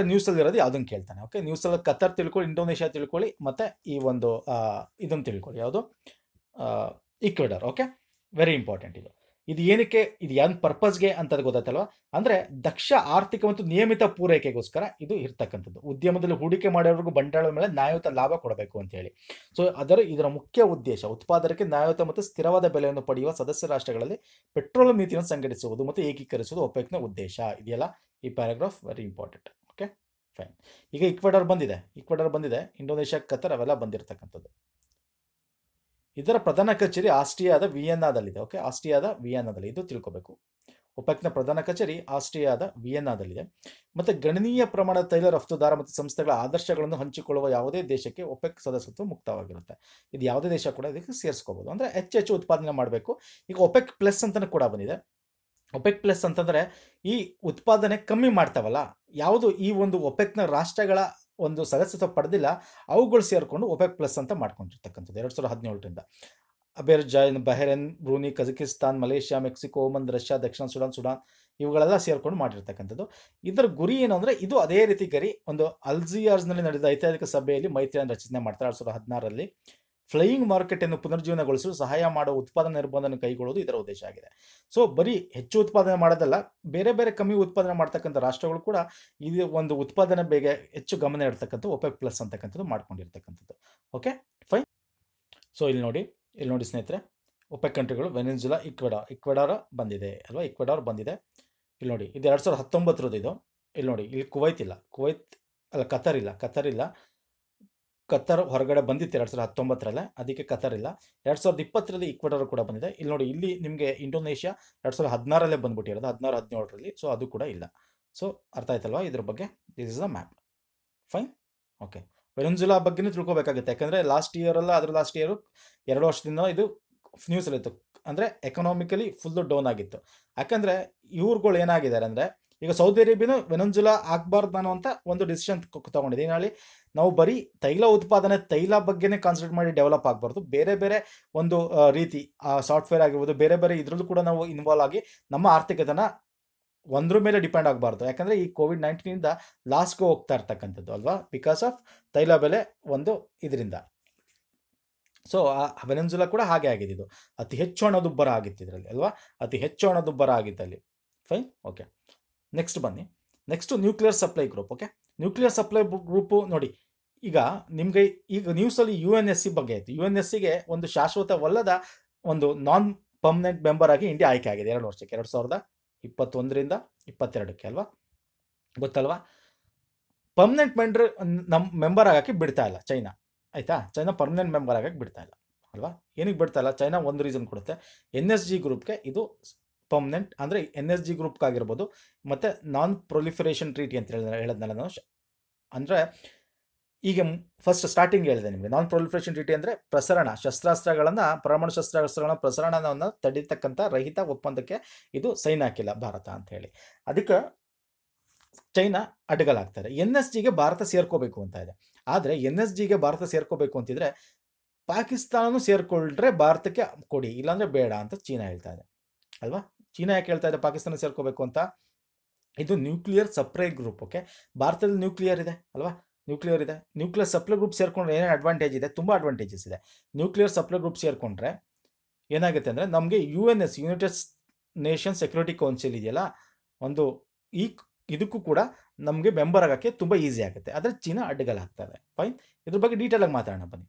ಇರೋದು ಯಾವುದನ್ನು ಕೇಳ್ತಾನೆ ಓಕೆ ನ್ಯೂಸಲ್ಲಿ ಕತ್ತರ್ ತಿಳ್ಕೊಳ್ಳಿ ಇಂಡೋನೇಷ್ಯಾ ತಿಳ್ಕೊಳ್ಳಿ ಮತ್ತು ಈ ಒಂದು ಇದನ್ನು ತಿಳ್ಕೊಳ್ಳಿ ಯಾವುದು ಇಕ್ವೆಡರ್ ಓಕೆ ವೆರಿ ಇಂಪಾರ್ಟೆಂಟ್ ಇದು ಇದು ಏನಕ್ಕೆ ಇದು ಏನು ಪರ್ಪಸ್ಗೆ ಅಂತದ್ದು ಗೊತ್ತಾಯ್ತಲ್ವಾ ಅಂದ್ರೆ ದಕ್ಷ ಆರ್ಥಿಕ ಮತ್ತು ನಿಯಮಿತ ಪೂರೈಕೆಗೋಸ್ಕರ ಇದು ಇರ್ತಕ್ಕಂಥದ್ದು ಉದ್ಯಮದಲ್ಲಿ ಹೂಡಿಕೆ ಮಾಡೋರಿಗೂ ಬಂಡವಾಳ ಮೇಲೆ ನ್ಯಾಯಯುತ ಲಾಭ ಕೊಡಬೇಕು ಅಂತ ಹೇಳಿ ಸೊ ಅದರ ಇದರ ಮುಖ್ಯ ಉದ್ದೇಶ ಉತ್ಪಾದನೆಗೆ ನ್ಯಾಯಯುತ ಮತ್ತು ಸ್ಥಿರವಾದ ಬೆಲೆಯನ್ನು ಪಡೆಯುವ ಸದಸ್ಯ ರಾಷ್ಟ್ರಗಳಲ್ಲಿ ಪೆಟ್ರೋಲ್ ನೀತಿಯನ್ನು ಸಂಘಟಿಸುವುದು ಮತ್ತು ಏಕೀಕರಿಸುವುದು ಒಪೆಕ್ನ ಉದ್ದೇಶ ಇದೆಯಲ್ಲ ಈ paragraph very important okay fine ಈಗ ಇಕ್ವೆಡರ್ ಬಂದಿದೆ ಇಕ್ವೆಡರ್ ಬಂದಿದೆ ಇಂಡೋನೇಷ್ಯಾ ಕತ್ತರ್ ಅವೆಲ್ಲ ಬಂದಿರತಕ್ಕಂಥದ್ದು ಇದರ ಪ್ರಧಾನ ಕಚೇರಿ ಆಸ್ಟ್ರಿಯಾದ ವಿಯೆನ್ನಾದಲ್ಲಿದೆ ಓಕೆ ಆಸ್ಟ್ರಿಯಾದ ವಿಯೆನ್ನಾದಲ್ಲಿ ಇದು ತಿಳ್ಕೋಬೇಕು ಒಪೆಕ್ನ ಪ್ರಧಾನ ಕಚೇರಿ ಆಸ್ಟ್ರಿಯಾದ ವಿಯೆನ್ನಾದಲ್ಲಿದೆ ಮತ್ತು ಗಣನೀಯ ಪ್ರಮಾಣದ ತೈಲ ರಫ್ತುದಾರ ಮತ್ತು ಸಂಸ್ಥೆಗಳ ಆದರ್ಶಗಳನ್ನು ಹಂಚಿಕೊಳ್ಳುವ ಯಾವುದೇ ದೇಶಕ್ಕೆ ಒಪೆಕ್ ಸದಸ್ಯತ್ವ ಮುಕ್ತವಾಗಿರುತ್ತೆ ಇದು ಯಾವುದೇ ದೇಶ ಕೂಡ ಇದಕ್ಕೆ ಸೇರಿಸ್ಕೋಬೋದು ಅಂದರೆ ಹೆಚ್ಚು ಹೆಚ್ಚು ಉತ್ಪಾದನೆ ಮಾಡಬೇಕು ಈಗ ಒಪೆಕ್ ಪ್ಲಸ್ ಅಂತಲೂ ಕೂಡ ಬಂದಿದೆ ಒಪೆಕ್ ಪ್ಲಸ್ ಅಂತಂದರೆ ಈ ಉತ್ಪಾದನೆ ಕಮ್ಮಿ ಮಾಡ್ತಾವಲ್ಲ ಯಾವುದು ಈ ಒಂದು ಒಪೆಕ್ನ ರಾಷ್ಟ್ರಗಳ ಒಂದು ಸದಸ್ಯತ್ವ ಪಡೆದಿಲ್ಲ ಅವುಗಳು ಸೇರಿಕೊಂಡು ಒಪೆಕ್ ಪ್ಲಸ್ ಅಂತ ಮಾಡ್ಕೊಂಡಿರ್ತಕ್ಕಂಥದ್ದು ಎರಡು ಸಾವಿರದ ಹದಿನೇಳರಿಂದ Azerbaijan Bahrain Brunei Kazakhstan Malaysia Mexico Oman Russia ದಕ್ಷಿಣ ಸುಡಾನ್ ಸುಡಾನ್ ಇವುಗಳೆಲ್ಲ ಸೇರ್ಕೊಂಡು ಮಾಡಿರ್ತಕ್ಕಂಥದ್ದು ಇದರ ಗುರಿ ಏನು ಅಂದರೆ ಇದು ಅದೇ ರೀತಿ ಗರಿ ಒಂದು ಅಲ್ಜಿಯರ್ಸ್ನಲ್ಲಿ ನಡೆದ ಐತಿಹಾಸಿಕ ಸಭೆಯಲ್ಲಿ ಮೈತ್ರಿಯನ್ನು ರಚನೆ ಮಾಡ್ತಾರೆ ಎರಡು ಸಾವಿರದ ಹದಿನಾರರಲ್ಲಿ ಫ್ಲೈಯಿಂಗ್ ಮಾರ್ಕೆಟ್ ಅನ್ನು ಪುನರ್ಜೀವನಗೊಳಿಸಲು ಸಹಾಯ ಮಾಡುವ ಉತ್ಪಾದನಾ ನಿರ್ಬಂಧವನ್ನು ಕೈಗೊಳ್ಳುವುದು ಇದರ ಉದ್ದೇಶ ಆಗಿದೆ ಸೊ ಬರೀ ಹೆಚ್ಚು ಉತ್ಪಾದನೆ ಮಾಡೋದಲ್ಲ ಬೇರೆ ಬೇರೆ ಕಮ್ಮಿ ಉತ್ಪಾದನೆ ಮಾಡ್ತಕ್ಕಂಥ ರಾಷ್ಟ್ರಗಳು ಕೂಡ ಇದು ಒಂದು ಉತ್ಪಾದನೆ ಬೇಗ ಹೆಚ್ಚು ಗಮನ ಇಡ್ತಕ್ಕಂಥ ಒಪೆಕ್ ಪ್ಲಸ್ ಅಂತಕ್ಕಂಥದ್ದು ಮಾಡ್ಕೊಂಡಿರ್ತಕ್ಕಂಥದ್ದು ಓಕೆ ಫೈನ್ ಸೊ ಇಲ್ಲಿ ನೋಡಿ ಇಲ್ಲಿ ನೋಡಿ ಸ್ನೇಹಿತರೆ ಒಪೆಕ್ ಕಂಟ್ರಿಗಳು ವೆನೆನ್ಜುಲಾ ಇಕ್ವೆಡಾ ಇಕ್ವೆಡಾರ ಬಂದಿದೆ ಅಲ್ವಾ ಇಕ್ವೆಡಾರ್ ಬಂದಿದೆ ಇಲ್ಲಿ ನೋಡಿ ಇದು ಎರಡು ಸಾವಿರದ ಹತ್ತೊಂಬತ್ತರದ್ದು ಇದು ಇಲ್ಲಿ ನೋಡಿ ಇಲ್ಲಿ ಕುವೈತ್ ಇಲ್ಲ ಕುವೈತ್ ಅಲ್ಲ ಕತರ್ ಇಲ್ಲ ಕತರ್ ಇಲ್ಲ ಕತ್ತರ್ ಹೊರಗಡೆ ಬಂದಿತ್ತು ಎರಡು ಸಾವಿರದ ಹತ್ತೊಂಬತ್ತರಲ್ಲೇ ಅದಕ್ಕೆ ಕತ್ತರ್ ಇಲ್ಲ ಎರಡು ಸಾವಿರದ ಇಪ್ಪತ್ತರಲ್ಲಿ ಇಕ್ವೆಟರ್ ಕೂಡ ಬಂದಿದೆ ಇಲ್ಲಿ ನೋಡಿ ಇಲ್ಲಿ ನಿಮಗೆ ಇಂಡೋನೇಷ್ಯಾ ಎರಡು ಸಾವಿರದ ಹದಿನಾರಲ್ಲೇ ಬಂದ್ಬಿಟ್ಟಿರೋದು ಹದಿನಾರು ಹದಿನೇಳರಲ್ಲಿ ಸೊ ಅದು ಕೂಡ ಇಲ್ಲ ಸೊ ಅರ್ಥ ಆಯ್ತಲ್ವಾ ಇದ್ರ ಬಗ್ಗೆ this is a map fine okay Venezuela ಬಗ್ಗೆನೇ ತಿಳ್ಕೊಬೇಕಾಗುತ್ತೆ ಯಾಕಂದರೆ ಲಾಸ್ಟ್ ಇಯರಲ್ಲ ಅದ್ರ ಲಾಸ್ಟ್ ಇಯರು ಎರಡು ವರ್ಷದಿಂದ ಇದು ನ್ಯೂಸಲ್ಲಿತ್ತು ಅಂದರೆ ಎಕನಾಮಿಕಲಿ ಫುಲ್ಲು ಡೌನ್ ಆಗಿತ್ತು ಯಾಕಂದರೆ ಇವ್ರುಗಳು ಏನಾಗಿದ್ದಾರೆ ಅಂದರೆ ಈಗ ಸೌದಿ ಅರೇಬಿಯಾನು ವೆನಂಜುಲಾ ಆಗ್ಬಾರ್ದು ಅಂತ ಒಂದು ಡಿಸಿಷನ್ ತಗೊಂಡಿದೆ ಏನಲ್ಲಿ ನಾವು ಬರೀ ತೈಲ ಉತ್ಪಾದನೆ ತೈಲ ಬಗ್ಗೆನೇ ಕಾನ್ಸಂಟ್ರೇಟ್ ಮಾಡಿ ಡೆವಲಪ್ ಆಗಬಾರ್ದು ಬೇರೆ ಬೇರೆ ಒಂದು ರೀತಿ ಸಾಫ್ಟ್ವೇರ್ ಆಗಿರ್ಬೋದು ಬೇರೆ ಬೇರೆ ಇದರಲ್ಲೂ ಕೂಡ ನಾವು ಇನ್ವಾಲ್ವ್ ಆಗಿ ನಮ್ಮ ಆರ್ಥಿಕತೆನ ಒಂದ್ರ ಮೇಲೆ ಡಿಪೆಂಡ್ ಆಗಬಾರ್ದು ಯಾಕಂದರೆ ಈ ಕೋವಿಡ್ ಇಂದ ಲಾಸ್ಟ್ಗೆ ಹೋಗ್ತಾ ಇರ್ತಕ್ಕಂಥದ್ದು ಅಲ್ವಾ ಬಿಕಾಸ್ ಆಫ್ ತೈಲ ಬೆಲೆ ಒಂದು ಇದರಿಂದ ಸೊ ಆ ವೆನೆನ್ಜುಲಾ ಕೂಡ ಹಾಗೆ ಆಗಿದ್ದು ಅತಿ ಹೆಚ್ಚು ಹಣದುಬ್ಬರ ಆಗಿತ್ತು ಇದರಲ್ಲಿ ಅಲ್ವಾ ಅತಿ ಹೆಚ್ಚು ಹಣದುಬ್ಬರ ಆಗಿದ್ದಲ್ಲಿ ಫೈನ್ ಓಕೆ ನೆಕ್ಸ್ಟ್ ಬನ್ನಿ next Nuclear supply Group okay Nuclear Supply Group ನೋಡಿ ಈಗ ನಿಮಗೆ ಈಗ ನ್ಯೂಸಲ್ಲಿ ಯು ಎನ್ ಎಸ್ ಸಿ ಬಗ್ಗೆ ಆಯಿತು ಯು ಎನ್ ಎಸ್ ಸಿಗೆ ಒಂದು ಶಾಶ್ವತವಲ್ಲದ ಒಂದು ನಾನ್ ಪರ್ಮನೆಂಟ್ ಮೆಂಬರ್ ಆಗಿ ಇಂಡಿಯಾ ಆಯ್ಕೆ ಆಗಿದೆ ಎರಡು ವರ್ಷಕ್ಕೆ ಎರಡು ಸಾವಿರದ ಇಪ್ಪತ್ತೊಂದರಿಂದ ಇಪ್ಪತ್ತೆರಡಕ್ಕೆ ಅಲ್ವಾ ಗೊತ್ತಲ್ವಾ ಪರ್ಮನೆಂಟ್ ಮೆಂಡ್ರ್ ನಮ್ಮ ಮೆಂಬರ್ ಆಗಕ್ಕೆ ಬಿಡ್ತಾ ಇಲ್ಲ ಚೈನಾ ಆಯಿತಾ ಚೈನಾ ಪರ್ಮನೆಂಟ್ ಮೆಂಬರ್ ಆಗಕ್ಕೆ ಬಿಡ್ತಾ ಇಲ್ಲ ಅಲ್ವಾ ಏನಕ್ಕೆ ಬಿಡ್ತಾ ಇಲ್ಲ ಚೈನಾ ಒಂದು ರೀಸನ್ ಕೊಡುತ್ತೆ ಎನ್ ಎಸ್ ಜಿ ಗ್ರೂಪ್ಗೆ ಇದು ಪರ್ಮನೆಂಟ್ ಅಂದರೆ ಎನ್ ಎಸ್ ಜಿ ಗ್ರೂಪ್ಗಾಗಿರ್ಬೋದು ಮತ್ತು ನಾನ್ ಪ್ರೊಲಿಫರೇಷನ್ ಟ್ರೀಟಿ ಅಂತ ಹೇಳಿದ್ರೆ ಹೇಳಿದ್ನಲ್ಲ ನಾನು ಅಂದರೆ ಈಗ ಫಸ್ಟ್ ಸ್ಟಾರ್ಟಿಂಗ್ ಹೇಳಿದೆ ನಿಮಗೆ ನಾನ್ ಪ್ರೊಲಿಫರೇಷನ್ ಟ್ರೀಟಿ ಅಂದರೆ ಪ್ರಸರಣ ಶಸ್ತ್ರಾಸ್ತ್ರಗಳನ್ನು ಪರಮಾಣು ಶಸ್ತ್ರಾಸ್ತ್ರಗಳ ಪ್ರಸರಣವನ್ನು ತಡೀತಕ್ಕಂಥ ರಹಿತ ಒಪ್ಪಂದಕ್ಕೆ ಇದು ಸೈನ್ ಹಾಕಿಲ್ಲ ಭಾರತ ಅಂತ ಹೇಳಿ ಅದಕ್ಕೆ ಚೈನಾ ಅಡ್ಡಲಾಗ್ತಾರೆ ಎನ್ ಎಸ್ ಜಿಗೆ ಭಾರತ ಸೇರ್ಕೋಬೇಕು ಅಂತ ಇದೆ ಆದರೆ ಎನ್ ಎಸ್ ಜಿಗೆ ಭಾರತ ಸೇರ್ಕೋಬೇಕು ಅಂತಿದ್ರೆ ಪಾಕಿಸ್ತಾನನು ಸೇರ್ಕೊಳ್ಳ್ರೆ ಭಾರತಕ್ಕೆ ಕೊಡಿ ಇಲ್ಲಾಂದರೆ ಬೇಡ ಅಂತ ಚೀನಾ ಹೇಳ್ತಾ ಇದೆ ಅಲ್ವಾ ಚೀನಾ ಯಾಕೆ ಹೇಳ್ತಾ ಇದೆ ಪಾಕಿಸ್ತಾನ ಸೇರ್ಕೋಬೇಕು ಅಂತ ಇದು ನ್ಯೂಕ್ಲಿಯರ್ ಸಪ್ಲೈ ಗ್ರೂಪ್ ಓಕೆ ಭಾರತದಲ್ಲಿ ನ್ಯೂಕ್ಲಿಯರ್ ಇದೆ ಅಲ್ವಾ ನ್ಯೂಕ್ಲಿಯರ್ ಇದೆ ನ್ಯೂಕ್ಲಿಯರ್ ಸಪ್ಲೈ ಗ್ರೂಪ್ ಸೇರ್ಕೊಂಡ್ರೆ ಏನೇನು ಅಡ್ವಾಂಟೇಜ್ ಇದೆ ತುಂಬ ಅಡ್ವಾಂಟೇಜಸ್ ಇದೆ ನ್ಯೂಕ್ಲಿಯರ್ ಸಪ್ಲೈ ಗ್ರೂಪ್ ಸೇರ್ಕೊಂಡ್ರೆ ಏನಾಗುತ್ತೆ ಅಂದರೆ ನಮಗೆ U N S United Nation Security Council ಇದೆಯಲ್ಲ ಒಂದು ಈ ಇದಕ್ಕೂ ಕೂಡ ನಮಗೆ ಮೆಂಬರ್ ಆಗೋಕ್ಕೆ ತುಂಬ ಈಸಿ ಆಗುತ್ತೆ ಆದರೆ ಚೀನಾ ಅಡ್ಡಗಾಲಾಗ್ತದೆ ಫೈನ್ ಇದ್ರ ಬಗ್ಗೆ ಡೀಟೇಲಾಗಿ ಮಾತಾಡೋಣ ಬನ್ನಿ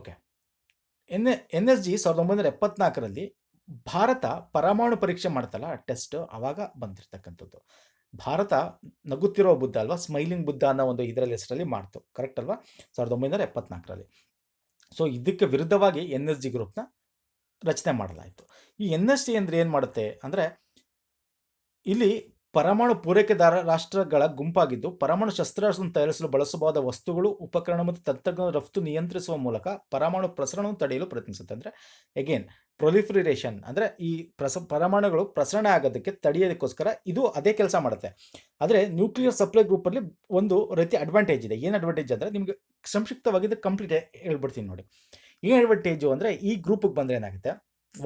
okay N N S G ಸಾವಿರದ ಒಂಬೈನೂರ ಎಪ್ಪತ್ನಾಲ್ಕರಲ್ಲಿ ಭಾರತ ಪರಮಾಣು ಪರೀಕ್ಷೆ ಮಾಡ್ತಲ್ಲ ಟೆಸ್ಟ್ ಆವಾಗ ಬಂದಿರ್ತಕ್ಕಂಥದ್ದು ಭಾರತ ನಗುತ್ತಿರೋ ಬುದ್ಧ ಅಲ್ವಾ ಸ್ಮೈಲಿಂಗ್ ಬುದ್ಧ ಅನ್ನೋ ಒಂದು ಇದರಲ್ಲಿ ಹೆಸರಲ್ಲಿ ಮಾಡ್ತು ಕರೆಕ್ಟ್ ಅಲ್ವಾ ಸಾವಿರದ ಒಂಬೈನೂರ ಎಪ್ಪತ್ನಾಲ್ಕರಲ್ಲಿ ಸೊ ಇದಕ್ಕೆ ವಿರುದ್ಧವಾಗಿ ಎನ್ ಎಸ್ ಜಿ ಗ್ರೂಪ್ನ ರಚನೆ ಮಾಡಲಾಯಿತು ಈ ಎನ್ ಎಸ್ ಜಿ ಅಂದ್ರೆ ಏನು ಮಾಡುತ್ತೆ ಅಂದರೆ ಇಲ್ಲಿ ಪರಮಾಣು ಪೂರೈಕೆದಾರ ರಾಷ್ಟ್ರಗಳ ಗುಂಪಾಗಿದ್ದು ಪರಮಾಣು ಶಸ್ತ್ರಾಸ್ತ್ರವನ್ನು ತಯಾರಿಸಲು ಬಳಸಬಹುದಾದ ವಸ್ತುಗಳು ಉಪಕರಣ ಮತ್ತು ತಂತ್ರಜ್ಞಾನ ರಫ್ತು ನಿಯಂತ್ರಿಸುವ ಮೂಲಕ ಪರಮಾಣು ಪ್ರಸರಣವನ್ನು ತಡೆಯಲು ಪ್ರಯತ್ನಿಸುತ್ತೆ ಅಂದರೆ ಎಗೇನ್ ಪ್ರೊಲಿಫ್ರಿರೇಷನ್ ಅಂದರೆ ಈ ಪ್ರಸ ಪರಮಾಣುಗಳು ಪ್ರಸರಣ ಆಗೋದಕ್ಕೆ ತಡೆಯೋದಕ್ಕೋಸ್ಕರ ಇದು ಅದೇ ಕೆಲಸ ಮಾಡುತ್ತೆ ಆದರೆ ನ್ಯೂಕ್ಲಿಯರ್ ಸಪ್ಲೈ ಗ್ರೂಪಲ್ಲಿ ಒಂದು ರೀತಿ ಅಡ್ವಾಂಟೇಜ್ ಇದೆ ಏನು ಅಡ್ವಾಂಟೇಜ್ ಅಂದರೆ ನಿಮಗೆ ಸಂಕ್ಷಿಪ್ತವಾಗಿದ್ದು ಕಂಪ್ಲೀಟ್ ಹೇಳ್ಬಿಡ್ತೀನಿ ನೋಡಿ ಏನು ಅಡ್ವಾಂಟೇಜು ಅಂದರೆ ಈ ಗ್ರೂಪಿಗೆ ಬಂದರೆ ಏನಾಗುತ್ತೆ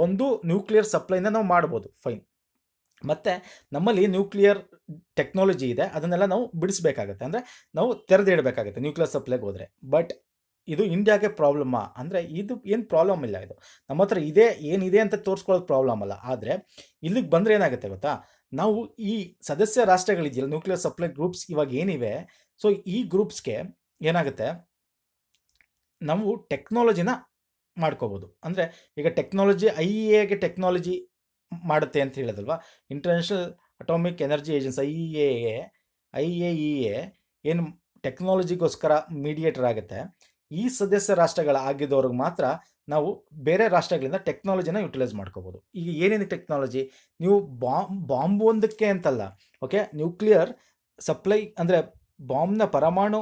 ಒಂದು ನ್ಯೂಕ್ಲಿಯರ್ ಸಪ್ಲೈನ ನಾವು ಮಾಡ್ಬೋದು ಫೈನ್ ಮತ್ತು ನಮ್ಮಲ್ಲಿ ನ್ಯೂಕ್ಲಿಯರ್ ಟೆಕ್ನಾಲಜಿ ಇದೆ ಅದನ್ನೆಲ್ಲ ನಾವು ಬಿಡಿಸಬೇಕಾಗತ್ತೆ ಅಂದರೆ ನಾವು ತೆರೆದಿಡಬೇಕಾಗತ್ತೆ ನ್ಯೂಕ್ಲಿಯರ್ ಸಪ್ಲೈಗೆ ಹೋದರೆ ಬಟ್ ಇದು ಇಂಡಿಯಾಗೆ ಪ್ರಾಬ್ಲಮ್ಮಾ ಅಂದರೆ ಇದು ಏನು ಪ್ರಾಬ್ಲಮ್ ಇಲ್ಲ ಇದು ನಮ್ಮ ಹತ್ರ ಇದೇ ಏನಿದೆ ಅಂತ ತೋರಿಸ್ಕೊಳ್ಳೋದು ಪ್ರಾಬ್ಲಮ್ ಅಲ್ಲ ಆದರೆ ಇಲ್ಲಿಗೆ ಬಂದರೆ ಏನಾಗುತ್ತೆ ಗೊತ್ತಾ ನಾವು ಈ ಸದಸ್ಯ ರಾಷ್ಟ್ರಗಳಿದೆಯಲ್ಲ ನ್ಯೂಕ್ಲಿಯರ್ ಸಪ್ಲೈ ಗ್ರೂಪ್ಸ್ ಇವಾಗ ಏನಿವೆ ಸೊ ಈ ಗ್ರೂಪ್ಸ್ಗೆ ಏನಾಗುತ್ತೆ ನಾವು ಟೆಕ್ನಾಲಜಿನ ಮಾಡ್ಕೋಬೋದು ಅಂದರೆ ಈಗ ಟೆಕ್ನಾಲಜಿ ಐ ಎಗೆ ಟೆಕ್ನಾಲಜಿ ಮಾಡುತ್ತೆ ಅಂತ ಹೇಳಿದಲ್ವಾ International Atomic Energy Agency I A I A E A ಏನು ಟೆಕ್ನಾಲಜಿಗೋಸ್ಕರ ಮೀಡಿಯೇಟರ್ ಆಗುತ್ತೆ ಈ ಸದಸ್ಯ ರಾಷ್ಟ್ರಗಳ ಆಗಿದ್ದವ್ರಿಗೆ ಮಾತ್ರ ನಾವು ಬೇರೆ ರಾಷ್ಟ್ರಗಳಿಂದ ಟೆಕ್ನಾಲಜಿನ ಯುಟಿಲೈಸ್ ಮಾಡ್ಕೋಬೋದು ಈಗ ಏನೇನು ಟೆಕ್ನಾಲಜಿ ನೀವು ಬಾಂಬ್ ಬಾಂಬ್ ಒಂದಕ್ಕೆ ಅಂತಲ್ಲ ಓಕೆ ನ್ಯೂಕ್ಲಿಯರ್ ಸಪ್ಲೈ ಅಂದರೆ ಬಾಂಬ್ನ ಪರಮಾಣು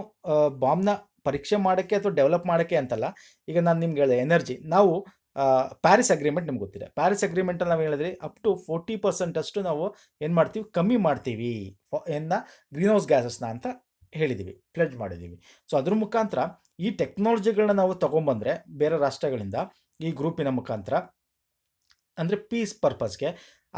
ಬಾಂಬ್ನ ಪರೀಕ್ಷೆ ಮಾಡೋಕ್ಕೆ ಅಥವಾ ಡೆವಲಪ್ ಮಾಡೋಕ್ಕೆ ಅಂತಲ್ಲ ಈಗ ನಾನು ನಿಮ್ಗೆ ಹೇಳಿದೆ ಎನರ್ಜಿ ನಾವು ಪ್ಯಾರಿಸ್ ಅಗ್ರಿಮೆಂಟ್ ನಿಮ್ಗೆ ಗೊತ್ತಿದೆ ಪ್ಯಾರಿಸ್ ಅಗ್ರಿಮೆಂಟಲ್ಲಿ ನಾವು ಹೇಳಿದ್ರೆ ಅಪ್ ಟು ಫೋರ್ಟಿ ಪರ್ಸೆಂಟ್ ಅಷ್ಟು ನಾವು ಏನು ಮಾಡ್ತೀವಿ ಕಮ್ಮಿ ಮಾಡ್ತೀವಿ ಏನ ಗ್ರೀನ್ ಹೌಸ್ ಗ್ಯಾಸಸ್ನ ಅಂತ ಹೇಳಿದ್ದೀವಿ ಪ್ಲೆಡ್ಜ್ ಮಾಡಿದ್ದೀವಿ ಸೊ ಅದ್ರ ಮುಖಾಂತರ ಈ ಟೆಕ್ನಾಲಜಿಗಳನ್ನ ನಾವು ತೊಗೊಂಬಂದರೆ ಬೇರೆ ರಾಷ್ಟ್ರಗಳಿಂದ ಈ ಗ್ರೂಪಿನ ಮುಖಾಂತರ ಅಂದರೆ ಪೀಸ್ ಪರ್ಪಸ್ಗೆ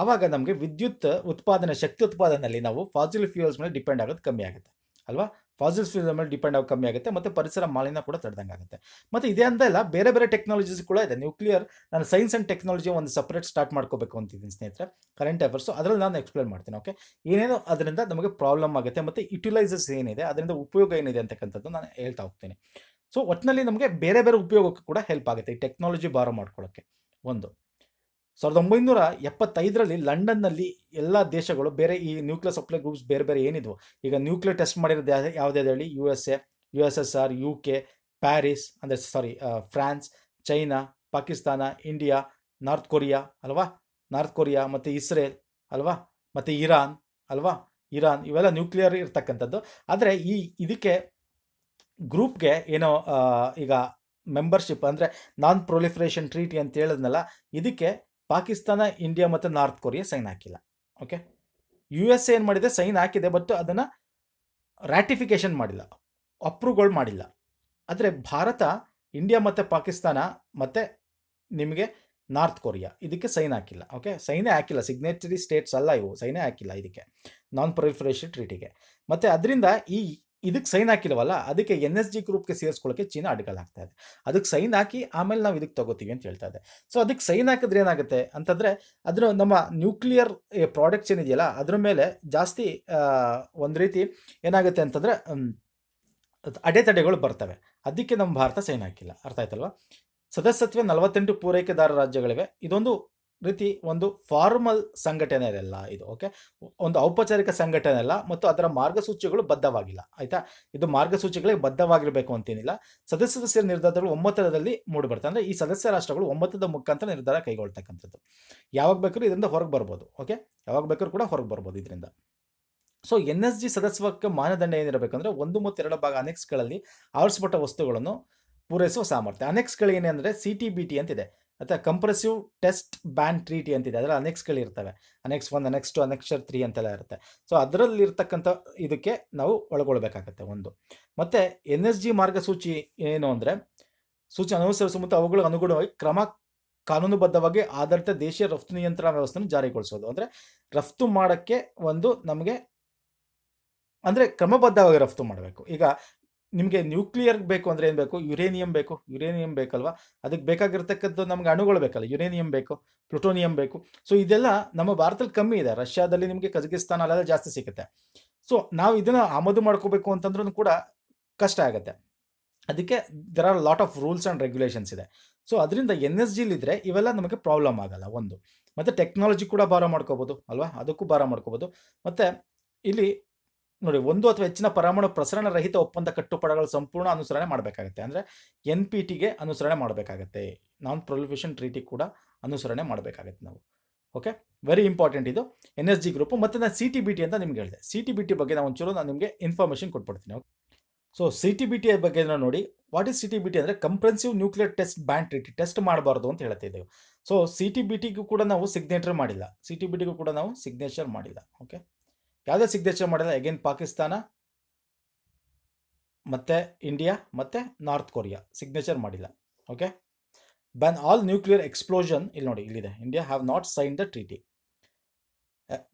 ಆವಾಗ ನಮಗೆ ವಿದ್ಯುತ್ ಉತ್ಪಾದನೆ ಶಕ್ತಿ ಉತ್ಪಾದನೆಯಲ್ಲಿ ನಾವು ಫಾಸಿಲ್ ಫ್ಯೂಯಲ್ಸ್ ಮೇಲೆ ಡಿಪೆಂಡ್ ಆಗೋದು ಕಮ್ಮಿ ಆಗುತ್ತೆ ಅಲ್ವಾ ಫಾಸಿಲ್ ಫ್ಯೂಲ್ ಮೇಲೆ ಡಿಪೆಂಡ್ ಆಗಿ ಕಮ್ಮಿ ಆಗುತ್ತೆ ಮತ್ತು ಪರಿಸರ ಮಾಲಿನ್ಯ ಕೂಡ ತಡೆದಂಗೆ ಆಗುತ್ತೆ ಮತ್ತು ಇದೇ ಅಂತ ಇಲ್ಲ ಬೇರೆ ಬೇರೆ ಟೆಕ್ನಾಲಜೀಸ್ ಕೂಡ ಇದೆ ನ್ಯೂಕ್ಲಿಯರ್ ನಾನು ಸೈನ್ಸ್ ಆ್ಯಂಡ್ ಟೆಕ್ನಾಲಜಿ ಒಂದು ಸಪ್ರೇಟ್ ಸ್ಟಾರ್ಟ್ ಮಾಡ್ಕೋಬೇಕು ಅಂತಿದ್ದೀನಿ ಸ್ನೇಹಿತರೆ ಕರೆಂಟ್ ಅಫೇರ್ಸು ಅದರಲ್ಲಿ ನಾನು ಎಕ್ಸ್ಪ್ಲೇನ್ ಮಾಡ್ತೀನಿ ಓಕೆ ಏನೇನು ಅದರಿಂದ ನಮಗೆ ಪ್ರಾಬ್ಲಮ್ ಆಗುತ್ತೆ ಮತ್ತು ಯುಟಿಲೈಸಸ್ ಏನಿದೆ ಅದರಿಂದ ಉಪಯೋಗ ಏನಿದೆ ಅಂತಕ್ಕಂಥದ್ದು ನಾನು ಹೇಳ್ತಾ ಹೋಗ್ತೀನಿ ಸೊ ಒಟ್ಟಿನಲ್ಲಿ ನಮಗೆ ಬೇರೆ ಬೇರೆ ಉಪಯೋಗಕ್ಕೂ ಕೂಡ ಹೆಲ್ಪ್ ಆಗುತ್ತೆ ಈ ಟೆಕ್ನಾಲಜಿ ಬಾರೋ ಮಾಡ್ಕೊಳ್ಳೋಕ್ಕೆ ಒಂದು ಸಾವಿರದ ಒಂಬೈನೂರ ಎಪ್ಪತ್ತೈದರಲ್ಲಿ ಲಂಡನ್ನಲ್ಲಿ ಎಲ್ಲ ದೇಶಗಳು ಬೇರೆ ಈ ನ್ಯೂಕ್ಲಿಯರ್ ಸಪ್ಲೈ ಗ್ರೂಪ್ಸ್ ಬೇರೆ ಬೇರೆ ಏನಿದ್ವು ಈಗ ನ್ಯೂಕ್ಲಿಯರ್ ಟೆಸ್ಟ್ ಮಾಡಿರೋದು ಯಾವುದೇ ಹೇಳಿ U S A U S S R U K Paris ಅಂದರೆ sorry France China Pakistan India North Korea ಅಲ್ವಾ ನಾರ್ತ್ ಕೊರಿಯಾ ಮತ್ತು ಇಸ್ರೇಲ್ ಅಲ್ವಾ ಮತ್ತು ಇರಾನ್ ಅಲ್ವಾ ಇರಾನ್ ಇವೆಲ್ಲ ನ್ಯೂಕ್ಲಿಯರ್ ಇರ್ತಕ್ಕಂಥದ್ದು ಆದರೆ ಈ ಇದಕ್ಕೆ ಗ್ರೂಪ್ಗೆ ಏನೋ ಈಗ ಮೆಂಬರ್ಶಿಪ್ ಅಂದರೆ ನಾನ್ ಪ್ರೊಲಿಫರೇಷನ್ ಟ್ರೀಟಿ ಅಂತ ಹೇಳಿದ್ನಲ್ಲ ಇದಕ್ಕೆ ಪಾಕಿಸ್ತಾನ ಇಂಡಿಯಾ ಮತ್ತು ನಾರ್ತ್ ಕೊರಿಯಾ ಸೈನ್ ಹಾಕಿಲ್ಲ ಓಕೆ ಯು ಎಸ್ ಎ ಏನು ಮಾಡಿದೆ ಸೈನ್ ಹಾಕಿದೆ ಬಟ್ ಅದನ್ನು ರ್ಯಾಟಿಫಿಕೇಷನ್ ಮಾಡಿಲ್ಲ ಅಪ್ರೂವ್ಗಳು ಮಾಡಿಲ್ಲ ಆದರೆ ಭಾರತ ಇಂಡಿಯಾ ಮತ್ತು ಪಾಕಿಸ್ತಾನ ಮತ್ತು ನಿಮಗೆ ನಾರ್ತ್ ಕೊರಿಯಾ ಇದಕ್ಕೆ ಸೈನ್ ಹಾಕಿಲ್ಲ ಓಕೆ ಸೈನೇ ಹಾಕಿಲ್ಲ ಸಿಗ್ನೇಚರಿ ಸ್ಟೇಟ್ಸ್ ಅಲ್ಲ ಇವು ಸೈನೇ ಹಾಕಿಲ್ಲ ಇದಕ್ಕೆ ನಾನ್ ಪ್ರೊಲಿಫರೇಷನ್ ಟ್ರೀಟಿಗೆ ಮತ್ತು ಅದರಿಂದ ಈ ಇದಕ್ಕೆ ಸೈನ್ ಹಾಕಿಲ್ವಲ್ಲ ಅದಕ್ಕೆ ಎನ್ ಎಸ್ ಜಿ ಗ್ರೂಪ್ಗೆ ಸೇರಿಸ್ಕೊಳ್ಳೋಕ್ಕೆ ಚೀನಾ ಅಡ್ಗಲಾಗ್ತಾ ಇದೆ ಅದಕ್ಕೆ ಸೈನ್ ಹಾಕಿ ಆಮೇಲೆ ನಾವು ಇದಕ್ಕೆ ತಗೋತೀವಿ ಅಂತ ಹೇಳ್ತಾ ಇದೆ ಸೊ ಅದಕ್ಕೆ ಸೈನ್ ಹಾಕಿದ್ರೆ ಏನಾಗುತ್ತೆ ಅಂತಂದರೆ ಅದರ ನಮ್ಮ ನ್ಯೂಕ್ಲಿಯರ್ ಪ್ರಾಡಕ್ಟ್ಸ್ ಏನಿದೆಯಲ್ಲ ಅದ್ರ ಮೇಲೆ ಜಾಸ್ತಿ ಒಂದು ರೀತಿ ಏನಾಗುತ್ತೆ ಅಂತಂದರೆ ಅಡೆತಡೆಗಳು ಬರ್ತವೆ ಅದಕ್ಕೆ ನಮ್ಮ ಭಾರತ ಸೈನ್ ಹಾಕಿಲ್ಲ ಅರ್ಥ ಆಯ್ತಲ್ವಾ ಸದಸ್ಯತ್ವ ನಲವತ್ತೆಂಟು ಪೂರೈಕೆದಾರ ರಾಜ್ಯಗಳಿವೆ ಇದೊಂದು ರೀತಿ ಒಂದು ಫಾರ್ಮಲ್ ಸಂಘಟನೆ ಅಲ್ಲ ಇದು ಓಕೆ ಒಂದು ಔಪಚಾರಿಕ ಸಂಘಟನೆ ಅಲ್ಲ ಮತ್ತು ಅದರ ಮಾರ್ಗಸೂಚಿಗಳು ಬದ್ಧವಾಗಿಲ್ಲ ಆಯ್ತಾ ಇದು ಮಾರ್ಗಸೂಚಿಗಳಿಗೆ ಬದ್ಧವಾಗಿರಬೇಕು ಅಂತೇನಿಲ್ಲ ಸದಸ್ಯ ಸದಸ್ಯ ನಿರ್ಧಾರಗಳು ಒಮ್ಮತದಲ್ಲಿ ಮೂಡಿಬರ್ತವೆ ಅಂದರೆ ಈ ಸದಸ್ಯ ರಾಷ್ಟ್ರಗಳು ಒಮ್ಮತದ ಮುಖಾಂತರ ನಿರ್ಧಾರ ಕೈಗೊಳ್ತಕ್ಕಂಥದ್ದು ಯಾವಾಗ ಬೇಕಾದ್ರೂ ಇದರಿಂದ ಹೊರಗೆ ಬರ್ಬೋದು ಓಕೆ ಯಾವಾಗ ಬೇಕಾದ್ರೂ ಕೂಡ ಹೊರಗೆ ಬರ್ಬೋದು ಇದರಿಂದ ಸೊ ಎನ್ ಎಸ್ ಜಿ ಸದಸ್ಯತ್ವಕ್ಕೆ ಮಾನದಂಡ ಏನಿರಬೇಕಂದ್ರೆ ಒಂದು ಮತ್ತು ಎರಡು ಭಾಗ ಅನೆಕ್ಸ್ಗಳಲ್ಲಿ ಆವರಿಸ್ಪಟ್ಟ ವಸ್ತುಗಳನ್ನು ಪೂರೈಸುವ ಸಾಮರ್ಥ್ಯ ಅನೆಕ್ಸ್ಗಳು ಏನೆಂದರೆ ಸಿ ಟಿ ಬಿ ಟಿ ಅಂತಿದೆ ಅಥವಾ ಕಂಪ್ರೆಸಿವ್ ಟೆಸ್ಟ್ ಬ್ಯಾನ್ ಟ್ರೀಟಿ ಅಂತಿದೆ ಅದರಲ್ಲಿ ಅನೆಕ್ಸ್ಗಳಿರ್ತವೆ annex one annex two annex three ಅಂತೆಲ್ಲ ಇರುತ್ತೆ ಸೊ ಅದರಲ್ಲಿರ್ತಕ್ಕಂಥ ಇದಕ್ಕೆ ನಾವು ಒಳಗೊಳ್ಬೇಕಾಗತ್ತೆ ಒಂದು ಮತ್ತೆ ಎನ್ ಎಸ್ ಜಿ ಮಾರ್ಗಸೂಚಿ ಏನು ಅಂದರೆ ಸೂಚನೆ ಅನುಸರಿಸುವ ಮತ್ತು ಅವುಗಳಿಗೆ ಅನುಗುಣವಾಗಿ ಕ್ರಮ ಕಾನೂನುಬದ್ಧವಾಗಿ ಆಧಾರಿತ ದೇಶೀಯ ರಫ್ತು ನಿಯಂತ್ರಣ ವ್ಯವಸ್ಥೆಯನ್ನು ಜಾರಿಗೊಳಿಸೋದು ಅಂದರೆ ರಫ್ತು ಮಾಡೋಕ್ಕೆ ಒಂದು ನಮಗೆ ಅಂದರೆ ಕ್ರಮಬದ್ಧವಾಗಿ ರಫ್ತು ಮಾಡಬೇಕು ಈಗ ನಿಮಗೆ ನ್ಯೂಕ್ಲಿಯರ್ ಬೇಕು ಅಂದರೆ ಏನು ಬೇಕು ಯುರೇನಿಯಂ ಬೇಕು ಯುರೇನಿಯಂ ಬೇಕಲ್ವಾ ಅದಕ್ಕೆ ಬೇಕಾಗಿರ್ತಕ್ಕಂಥದ್ದು ನಮ್ಗೆ ಅಣುಗಳು ಬೇಕಲ್ಲ ಯುರೇನಿಯಂ ಬೇಕು ಪ್ಲುಟೋನಿಯಂ ಬೇಕು ಸೊ ಇದೆಲ್ಲ ನಮ್ಮ ಭಾರತದಲ್ಲಿ ಕಮ್ಮಿ ಇದೆ ರಷ್ಯಾದಲ್ಲಿ ನಿಮಗೆ ಕಜಕಿಸ್ತಾನ ಅಲ್ಲೆಲ್ಲ ಜಾಸ್ತಿ ಸಿಗುತ್ತೆ ಸೊ ನಾವು ಇದನ್ನು ಆಮದು ಮಾಡ್ಕೋಬೇಕು ಅಂತಂದ್ರೂ ಕೂಡ ಕಷ್ಟ ಆಗುತ್ತೆ ಅದಕ್ಕೆ there are lot of rules and regulations ಇದೆ ಸೊ ಅದರಿಂದ ಎನ್ ಎಸ್ ಜಿಲಿದ್ರೆ ಇವೆಲ್ಲ ನಮಗೆ ಪ್ರಾಬ್ಲಮ್ ಆಗಲ್ಲ ಒಂದು ಮತ್ತು ಟೆಕ್ನಾಲಜಿ ಕೂಡ ಭಾರ ಮಾಡ್ಕೋಬೋದು ಅಲ್ವಾ ಅದಕ್ಕೂ ಭಾರ ಮಾಡ್ಕೋಬೋದು ಮತ್ತು ಇಲ್ಲಿ ನೋಡಿ ಒಂದು ಅಥವಾ ಹೆಚ್ಚಿನ ಪರಮಾಣು ಪ್ರಸರಣ ರಹಿತ ಒಪ್ಪಂದ ಕಟ್ಟುಪಾಡುಗಳ ಸಂಪೂರ್ಣ ಅನುಸರಣೆ ಮಾಡಬೇಕಾಗುತ್ತೆ ಅಂದರೆ ಎನ್ ಪಿ ಟಿಗೆ ಅನುಸರಣೆ ಮಾಡಬೇಕಾಗತ್ತೆ ನಾನ್ ಪ್ರೊಲಿಫಿಷನ್ ಟ್ರೀಟಿ ಕೂಡ ಅನುಸರಣೆ ಮಾಡಬೇಕಾಗತ್ತೆ ನಾವು ಓಕೆ ವೆರಿ ಇಂಪಾರ್ಟೆಂಟ್ ಇದು ಎನ್ ಎಸ್ ಜಿ ಗ್ರೂಪ್ ಮತ್ತು ನಾನು ಸಿ ಟಿ ಬಿ ಟಿ ಅಂತ ನಿಮ್ಗೆ ಹೇಳಿದೆ ಸಿ ಟಿ ಬಿ ಟಿ ಬಗ್ಗೆ ನಾವು ಒಂಚೂರು ನಾನು ನಿಮಗೆ ಇನ್ಫಾರ್ಮೇಷನ್ ಕೊಟ್ಬಿಡ್ತೀನಿ okay so C T B T ಬಗ್ಗೆ ನಾವು ನೋಡಿ what is C T B T ಅಂದರೆ comprehensive nuclear test ban treaty test ಮಾಡಬಾರ್ದು ಅಂತ ಹೇಳ್ತಾ ಇದ್ದೇವೆ ಸೊ ಸಿ ಟಿ ಬಿ ಟಿಗೂ ಕೂಡ ನಾವು ಸಿಗ್ನೇಚರ್ ಮಾಡಿಲ್ಲ ಸಿ ಟಿ ಬಿ ಟಿಗೂ ಕೂಡ ನಾವು ಸಿಗ್ನೇಚರ್ ಮಾಡಿಲ್ಲ ಓಕೆ ಯಾವುದೇ ಸಿಗ್ನೇಚರ್ ಮಾಡಿಲ್ಲ ಅಗೇನ್ ಪಾಕಿಸ್ತಾನ ಮತ್ತೆ ಇಂಡಿಯಾ ಮತ್ತೆ ನಾರ್ತ್ ಕೊರಿಯಾ ಸಿಗ್ನೇಚರ್ ಮಾಡಿಲ್ಲ okay ban all nuclear explosion ಇಲ್ಲಿ ನೋಡಿ ಇಲ್ಲಿದೆ India have not sign the treaty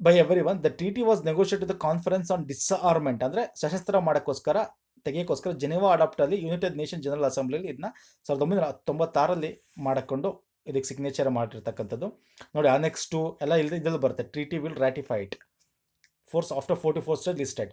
by every one the treaty was negotiate the conference on disarmament ಅಂದರೆ ಸಶಸ್ತ್ರ ಮಾಡೋಕ್ಕೋಸ್ಕರ ತೆಗೆಯೋಕ್ಕೋಸ್ಕರ ಜೆನೆವಾ ಅಡಾಪ್ಟಲ್ಲಿ ಯುನೈಟೆಡ್ ನೇಷನ್ ಜನರಲ್ ಅಸೆಂಬ್ಲಿಯಲ್ಲಿ ಇದನ್ನ ಸಾವಿರದ ಒಂಬೈನೂರ ಹತ್ತೊಂಬತ್ತಾರಲ್ಲಿ ಮಾಡಿಕೊಂಡು ಇದಕ್ಕೆ ಸಿಗ್ನೇಚರ್ ಮಾಡಿರ್ತಕ್ಕಂಥದ್ದು ನೋಡಿ ಆ ನೆಕ್ಸ್ಟು ಎಲ್ಲ ಇಲ್ಲಿ ಇದರಲ್ಲಿ ಬರುತ್ತೆ treaty will ratify force after forty force listed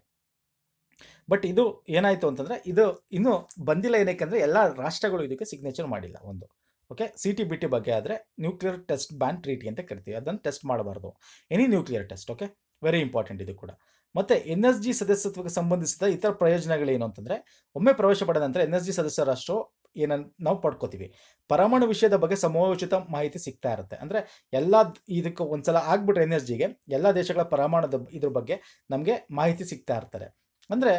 but ಇದು ಏನಾಯಿತು ಅಂತಂದರೆ ಇದು ಇನ್ನೂ ಬಂದಿಲ್ಲ ಏನಕ್ಕೆ ಅಂದರೆ ಎಲ್ಲ ರಾಷ್ಟ್ರಗಳು ಇದಕ್ಕೆ ಸಿಗ್ನೇಚರ್ ಮಾಡಿಲ್ಲ ಒಂದು okay C T B T ಬಗ್ಗೆ ಆದರೆ ನ್ಯೂಕ್ಲಿಯರ್ ಟೆಸ್ಟ್ ಬ್ಯಾನ್ ಟ್ರೀಟಿ ಅಂತ ಕರಿತೀವಿ ಅದನ್ನು ಟೆಸ್ಟ್ ಮಾಡಬಾರ್ದು any nuclear test okay very important ಇದು ಕೂಡ ಮತ್ತು ಎನ್ ಎಸ್ ಜಿ ಸದಸ್ಯತ್ವಕ್ಕೆ ಸಂಬಂಧಿಸಿದ ಇತರ ಪ್ರಯೋಜನಗಳೇನು ಅಂತಂದರೆ ಒಮ್ಮೆ ಪ್ರವೇಶ ಪಡೆದ ನಂತರ ಎನ್ ಎಸ್ ಜಿ ಸದಸ್ಯ ರಾಷ್ಟ್ರವು ಏನನ್ನು ನಾವು ಪಡ್ಕೋತೀವಿ ಪರಮಾಣು ವಿಷಯದ ಬಗ್ಗೆ ಸಮಯೋಚಿತ ಮಾಹಿತಿ ಸಿಗ್ತಾ ಇರುತ್ತೆ ಅಂದರೆ ಎಲ್ಲ ಇದಕ್ಕೆ ಒಂದ್ಸಲ ಆಗ್ಬಿಟ್ರೆ ಎನರ್ಜಿಗೆ ಎಲ್ಲ ದೇಶಗಳ ಪರಮಾಣು ಇದ್ರ ಬಗ್ಗೆ ನಮಗೆ ಮಾಹಿತಿ ಸಿಗ್ತಾ ಇರ್ತಾರೆ ಅಂದರೆ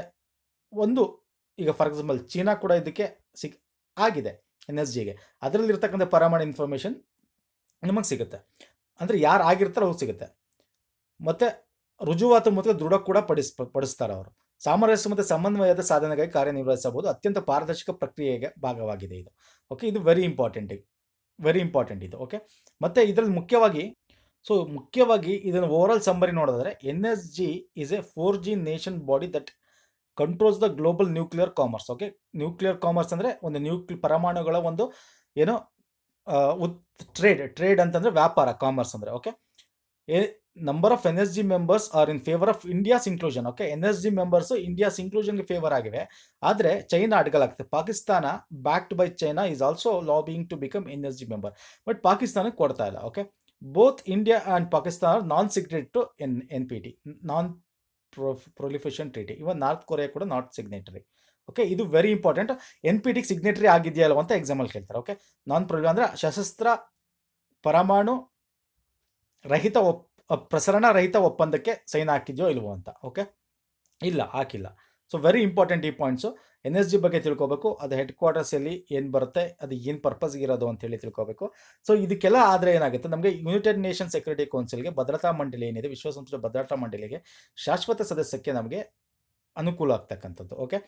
ಒಂದು ಈಗ ಫಾರ್ ಎಕ್ಸಾಂಪಲ್ ಚೀನಾ ಕೂಡ ಇದಕ್ಕೆ ಸಿಕ್ ಆಗಿದೆ ಎನರ್ಜಿಗೆ ಅದರಲ್ಲಿರ್ತಕ್ಕಂಥ ಪರಮಾಣು ಇನ್ಫಾರ್ಮೇಷನ್ ನಿಮಗೆ ಸಿಗುತ್ತೆ ಅಂದರೆ ಯಾರು ಆಗಿರ್ತಾರೋ ಅವ್ರು ಸಿಗುತ್ತೆ ಮತ್ತು ರುಜುವಾತು ಮೂಲಕ ದೃಢ ಕೂಡ ಪಡಿಸ್ ಪಡಿಸ್ತಾರೆ ಅವರು ಸಾಮರಸ್ಯ ಮತ್ತು ಸಮನ್ವಯದ ಸಾಧನೆಗಾಗಿ ಕಾರ್ಯನಿರ್ವಹಿಸಬಹುದು ಅತ್ಯಂತ ಪಾರದರ್ಶಕ ಪ್ರಕ್ರಿಯೆಗೆ ಭಾಗವಾಗಿದೆ ಇದು ಓಕೆ ಇದು ವೆರಿ ಇಂಪಾರ್ಟೆಂಟ್ ವೆರಿ ಇಂಪಾರ್ಟೆಂಟ್ ಇದು ಓಕೆ ಮತ್ತು ಇದರಲ್ಲಿ ಮುಖ್ಯವಾಗಿ ಸೊ ಮುಖ್ಯವಾಗಿ ಇದನ್ನು ಓವರಾಲ್ ಸಂಬರಿ ನೋಡಿದ್ರೆ N S G is a four G nation body that controls the global nuclear commerce okay nuclear commerce ಅಂದರೆ ಒಂದು ನ್ಯೂಕ್ಲಿ ಪರಮಾಣುಗಳ ಒಂದು ಏನೋ ಉತ್ ಟ್ರೇಡ್ ಟ್ರೇಡ್ ಅಂತಂದರೆ ವ್ಯಾಪಾರ ಕಾಮರ್ಸ್ ಅಂದರೆ okay number of N S G members are in favour of India's inclusion okay N S G members India's ಇನ್ಕ್ಲೂಷನ್ಗೆ ಫೇವರ್ ಆಗಿವೆ ಆದರೆ ಚೈನಾ ಅಡ್ಗಲಾಗ್ತದೆ Pakistan backed by China is also lobbying to become N S G member but ಪಾಕಿಸ್ತಾನಕ್ಕೆ ಕೊಡ್ತಾ ಇಲ್ಲ okay both India and Pakistan non signatory to N N P T non pro proliferation treaty even North Korea ಕೂಡ not signatory okay ಇದು very important N P ಟಿಗೆ signatory ಆಗಿದೆಯಲ್ಲ ಅಂತ example ಕೇಳ್ತಾರೆ okay ನಾನ್ ಪ್ರೊಲಿ ಅಂದರೆ ಸಶಸ್ತ್ರ ಪರಮಾಣು ರಹಿತ ಒಪ್ ಪ್ರಸರಣ ರಹಿತ ಒಪ್ಪಂದಕ್ಕೆ ಸೈನ್ ಹಾಕಿದ್ಯೋ ಇಲ್ವೋ ಅಂತ ಓಕೆ ಇಲ್ಲ ಹಾಕಿಲ್ಲ ಸೊ ವೆರಿ ಇಂಪಾರ್ಟೆಂಟ್ ಈ ಪಾಯಿಂಟ್ಸು ಎನ್ ಎಸ್ ಜಿ ಬಗ್ಗೆ ತಿಳ್ಕೊಬೇಕು ಅದು ಹೆಡ್ ಕ್ವಾರ್ಟರ್ಸಲ್ಲಿ ಏನು ಬರುತ್ತೆ ಅದು ಏನು ಪರ್ಪಸ್ಗೆ ಇರೋದು ಅಂತೇಳಿ ತಿಳ್ಕೊಬೇಕು ಸೊ ಇದಕ್ಕೆಲ್ಲ ಆದರೆ ಏನಾಗುತ್ತೆ ನಮಗೆ ಯುನೈಟೆಡ್ ನೇಷನ್ ಸೆಕ್ಯೂರಿಟಿ ಕೌನ್ಸಿಲ್ಗೆ ಭದ್ರತಾ ಮಂಡಳಿ ಏನಿದೆ ವಿಶ್ವಸಂಸ್ಥೆ ಭದ್ರತಾ ಮಂಡಳಿಗೆ ಶಾಶ್ವತ ಸದಸ್ಯಕ್ಕೆ ನಮಗೆ ಅನುಕೂಲ ಆಗ್ತಕ್ಕಂಥದ್ದು ಓಕೆ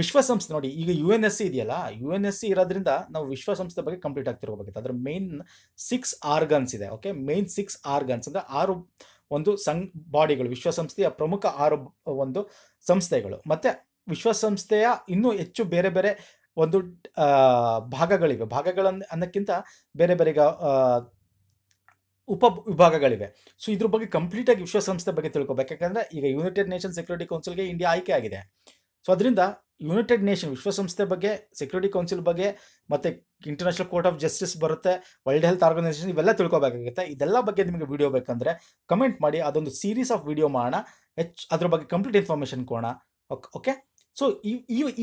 ವಿಶ್ವಸಂಸ್ಥೆ ನೋಡಿ ಈಗ ಯು ಎನ್ ಎಸ್ ಸಿ ಇದೆಯಲ್ಲ ಯು ಎನ್ ಎಸ್ ಸಿ ಇರೋದ್ರಿಂದ ನಾವು ವಿಶ್ವಸಂಸ್ಥೆ ಬಗ್ಗೆ ಕಂಪ್ಲೀಟ್ ಆಗ್ತಿರ್ಬೇಕಾಗಿತ್ತು ಅದರ main six organs okay main ಮೇನ್ ಸಿಕ್ಸ್ ಆರ್ಗನ್ಸ್ ಅಂದರೆ ಆರು ಒಂದು ಸಂ ಬಾಡಿಗಳು ವಿಶ್ವಸಂಸ್ಥೆಯ ಪ್ರಮುಖ ಆರು ಒಂದು ಸಂಸ್ಥೆಗಳು ಮತ್ತು ವಿಶ್ವಸಂಸ್ಥೆಯ ಇನ್ನೂ ಹೆಚ್ಚು ಬೇರೆ ಬೇರೆ ಒಂದು ಭಾಗಗಳಿವೆ ಭಾಗಗಳನ್ನ ಅನ್ನೋಕ್ಕಿಂತ ಬೇರೆ ಬೇರೆ ಈಗ ಉಪ ವಿಭಾಗಗಳಿವೆ ಸೊ ಇದ್ರ ಬಗ್ಗೆ ಆಗಿ ವಿಶ್ವಸಂಸ್ಥೆ ಬಗ್ಗೆ ತಿಳ್ಕೊಬೇಕು ಯಾಕಂದ್ರೆ ಈಗ ಯುನೈಟೆಡ್ ನೇಷನ್ ಸೆಕ್ಯೂರಿಟಿ ಕೌನ್ಸಿಲ್ಗೆ ಇಂಡಿಯಾ ಆಯ್ಕೆ ಆಗಿದೆ ಸೊ ಅದರಿಂದ ಯುನೈಟೆಡ್ ನೇಷನ್ ವಿಶ್ವಸಂಸ್ಥೆ ಬಗ್ಗೆ ಸೆಕ್ಯೂರಿಟಿ ಕೌನ್ಸಿಲ್ ಬಗ್ಗೆ ಮತ್ತು ಇಂಟರ್ನ್ಯಾಷನಲ್ ಕೋರ್ಟ್ ಆಫ್ ಜಸ್ಟಿಸ್ ಬರುತ್ತೆ ವರ್ಲ್ಡ್ ಹೆಲ್ತ್ ಆರ್ಗನೈಸೇಷನ್ ಇವೆಲ್ಲ ತಿಳ್ಕೊಬೇಕಾಗುತ್ತೆ ಇದೆಲ್ಲ ಬಗ್ಗೆ ನಿಮಗೆ ವಿಡಿಯೋ ಬೇಕಂದ್ರೆ ಕಮೆಂಟ್ ಮಾಡಿ ಅದೊಂದು ಸೀರೀಸ್ ಆಫ್ ವಿಡಿಯೋ ಮಾಡೋಣ ಹೆಚ್ಚು ಅದ್ರ ಬಗ್ಗೆ ಕಂಪ್ಲೀಟ್ ಇನ್ಫಾರ್ಮೇಷನ್ ಕೊಡೋಣ ಓಕೆ ಸೊ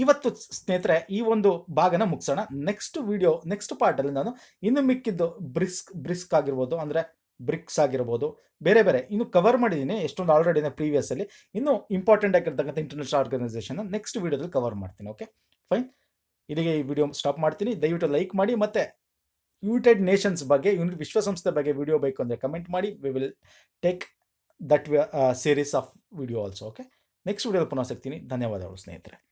ಇವತ್ತು ಸ್ನೇಹಿತರೆ ಈ ಒಂದು ಭಾಗನ ಮುಗಿಸೋಣ ನೆಕ್ಸ್ಟ್ ವಿಡಿಯೋ ನೆಕ್ಸ್ಟ್ ಪಾರ್ಟಲ್ಲಿ ನಾನು ಇನ್ನು ಮಿಕ್ಕಿದ್ದು ಬ್ರಿಸ್ಕ್ ಬ್ರಿಸ್ಕ್ ಆಗಿರ್ಬೋದು ಅಂದರೆ ಬ್ರಿಕ್ಸ್ ಆಗಿರ್ಬೋದು ಬೇರೆ ಬೇರೆ ಇನ್ನು ಕವರ್ ಮಾಡಿದ್ದೀನಿ ಎಷ್ಟೊಂದು ಪ್ರೀವಿಯಸ್ ಅಲ್ಲಿ ಇನ್ನು ಇಂಪಾರ್ಟೆಂಟ್ ಆಗಿರ್ತಕ್ಕಂಥ ಇಂಟರ್ನ್ಯಾಷನಲ್ ಆರ್ಗನೈಸೇಷನ್ ನೆಕ್ಸ್ಟ್ ವೀಡಿಯೋದಲ್ಲಿ ಕವರ್ ಮಾಡ್ತೀನಿ ಓಕೆ ಫೈನ್ ಇದಕ್ಕೆ ಈ ವಿಡಿಯೋ ಸ್ಟಾಪ್ ಮಾಡ್ತೀನಿ ದಯವಿಟ್ಟು ಲೈಕ್ ಮಾಡಿ ಮತ್ತು ಯುನೈಟೆಡ್ ನೇಷನ್ಸ್ ಬಗ್ಗೆ ವಿಶ್ವ ವಿಶ್ವಸಂಸ್ಥೆ ಬಗ್ಗೆ ವಿಡಿಯೋ ಬೇಕು ಅಂದರೆ ಕಮೆಂಟ್ ಮಾಡಿ we will take that series of video also okay next ವಿಡಿಯೋದಲ್ಲಿ ಪುನಃ ಸಿಗ್ತೀನಿ ಧನ್ಯವಾದಗಳು ಸ್ನೇಹಿತರೆ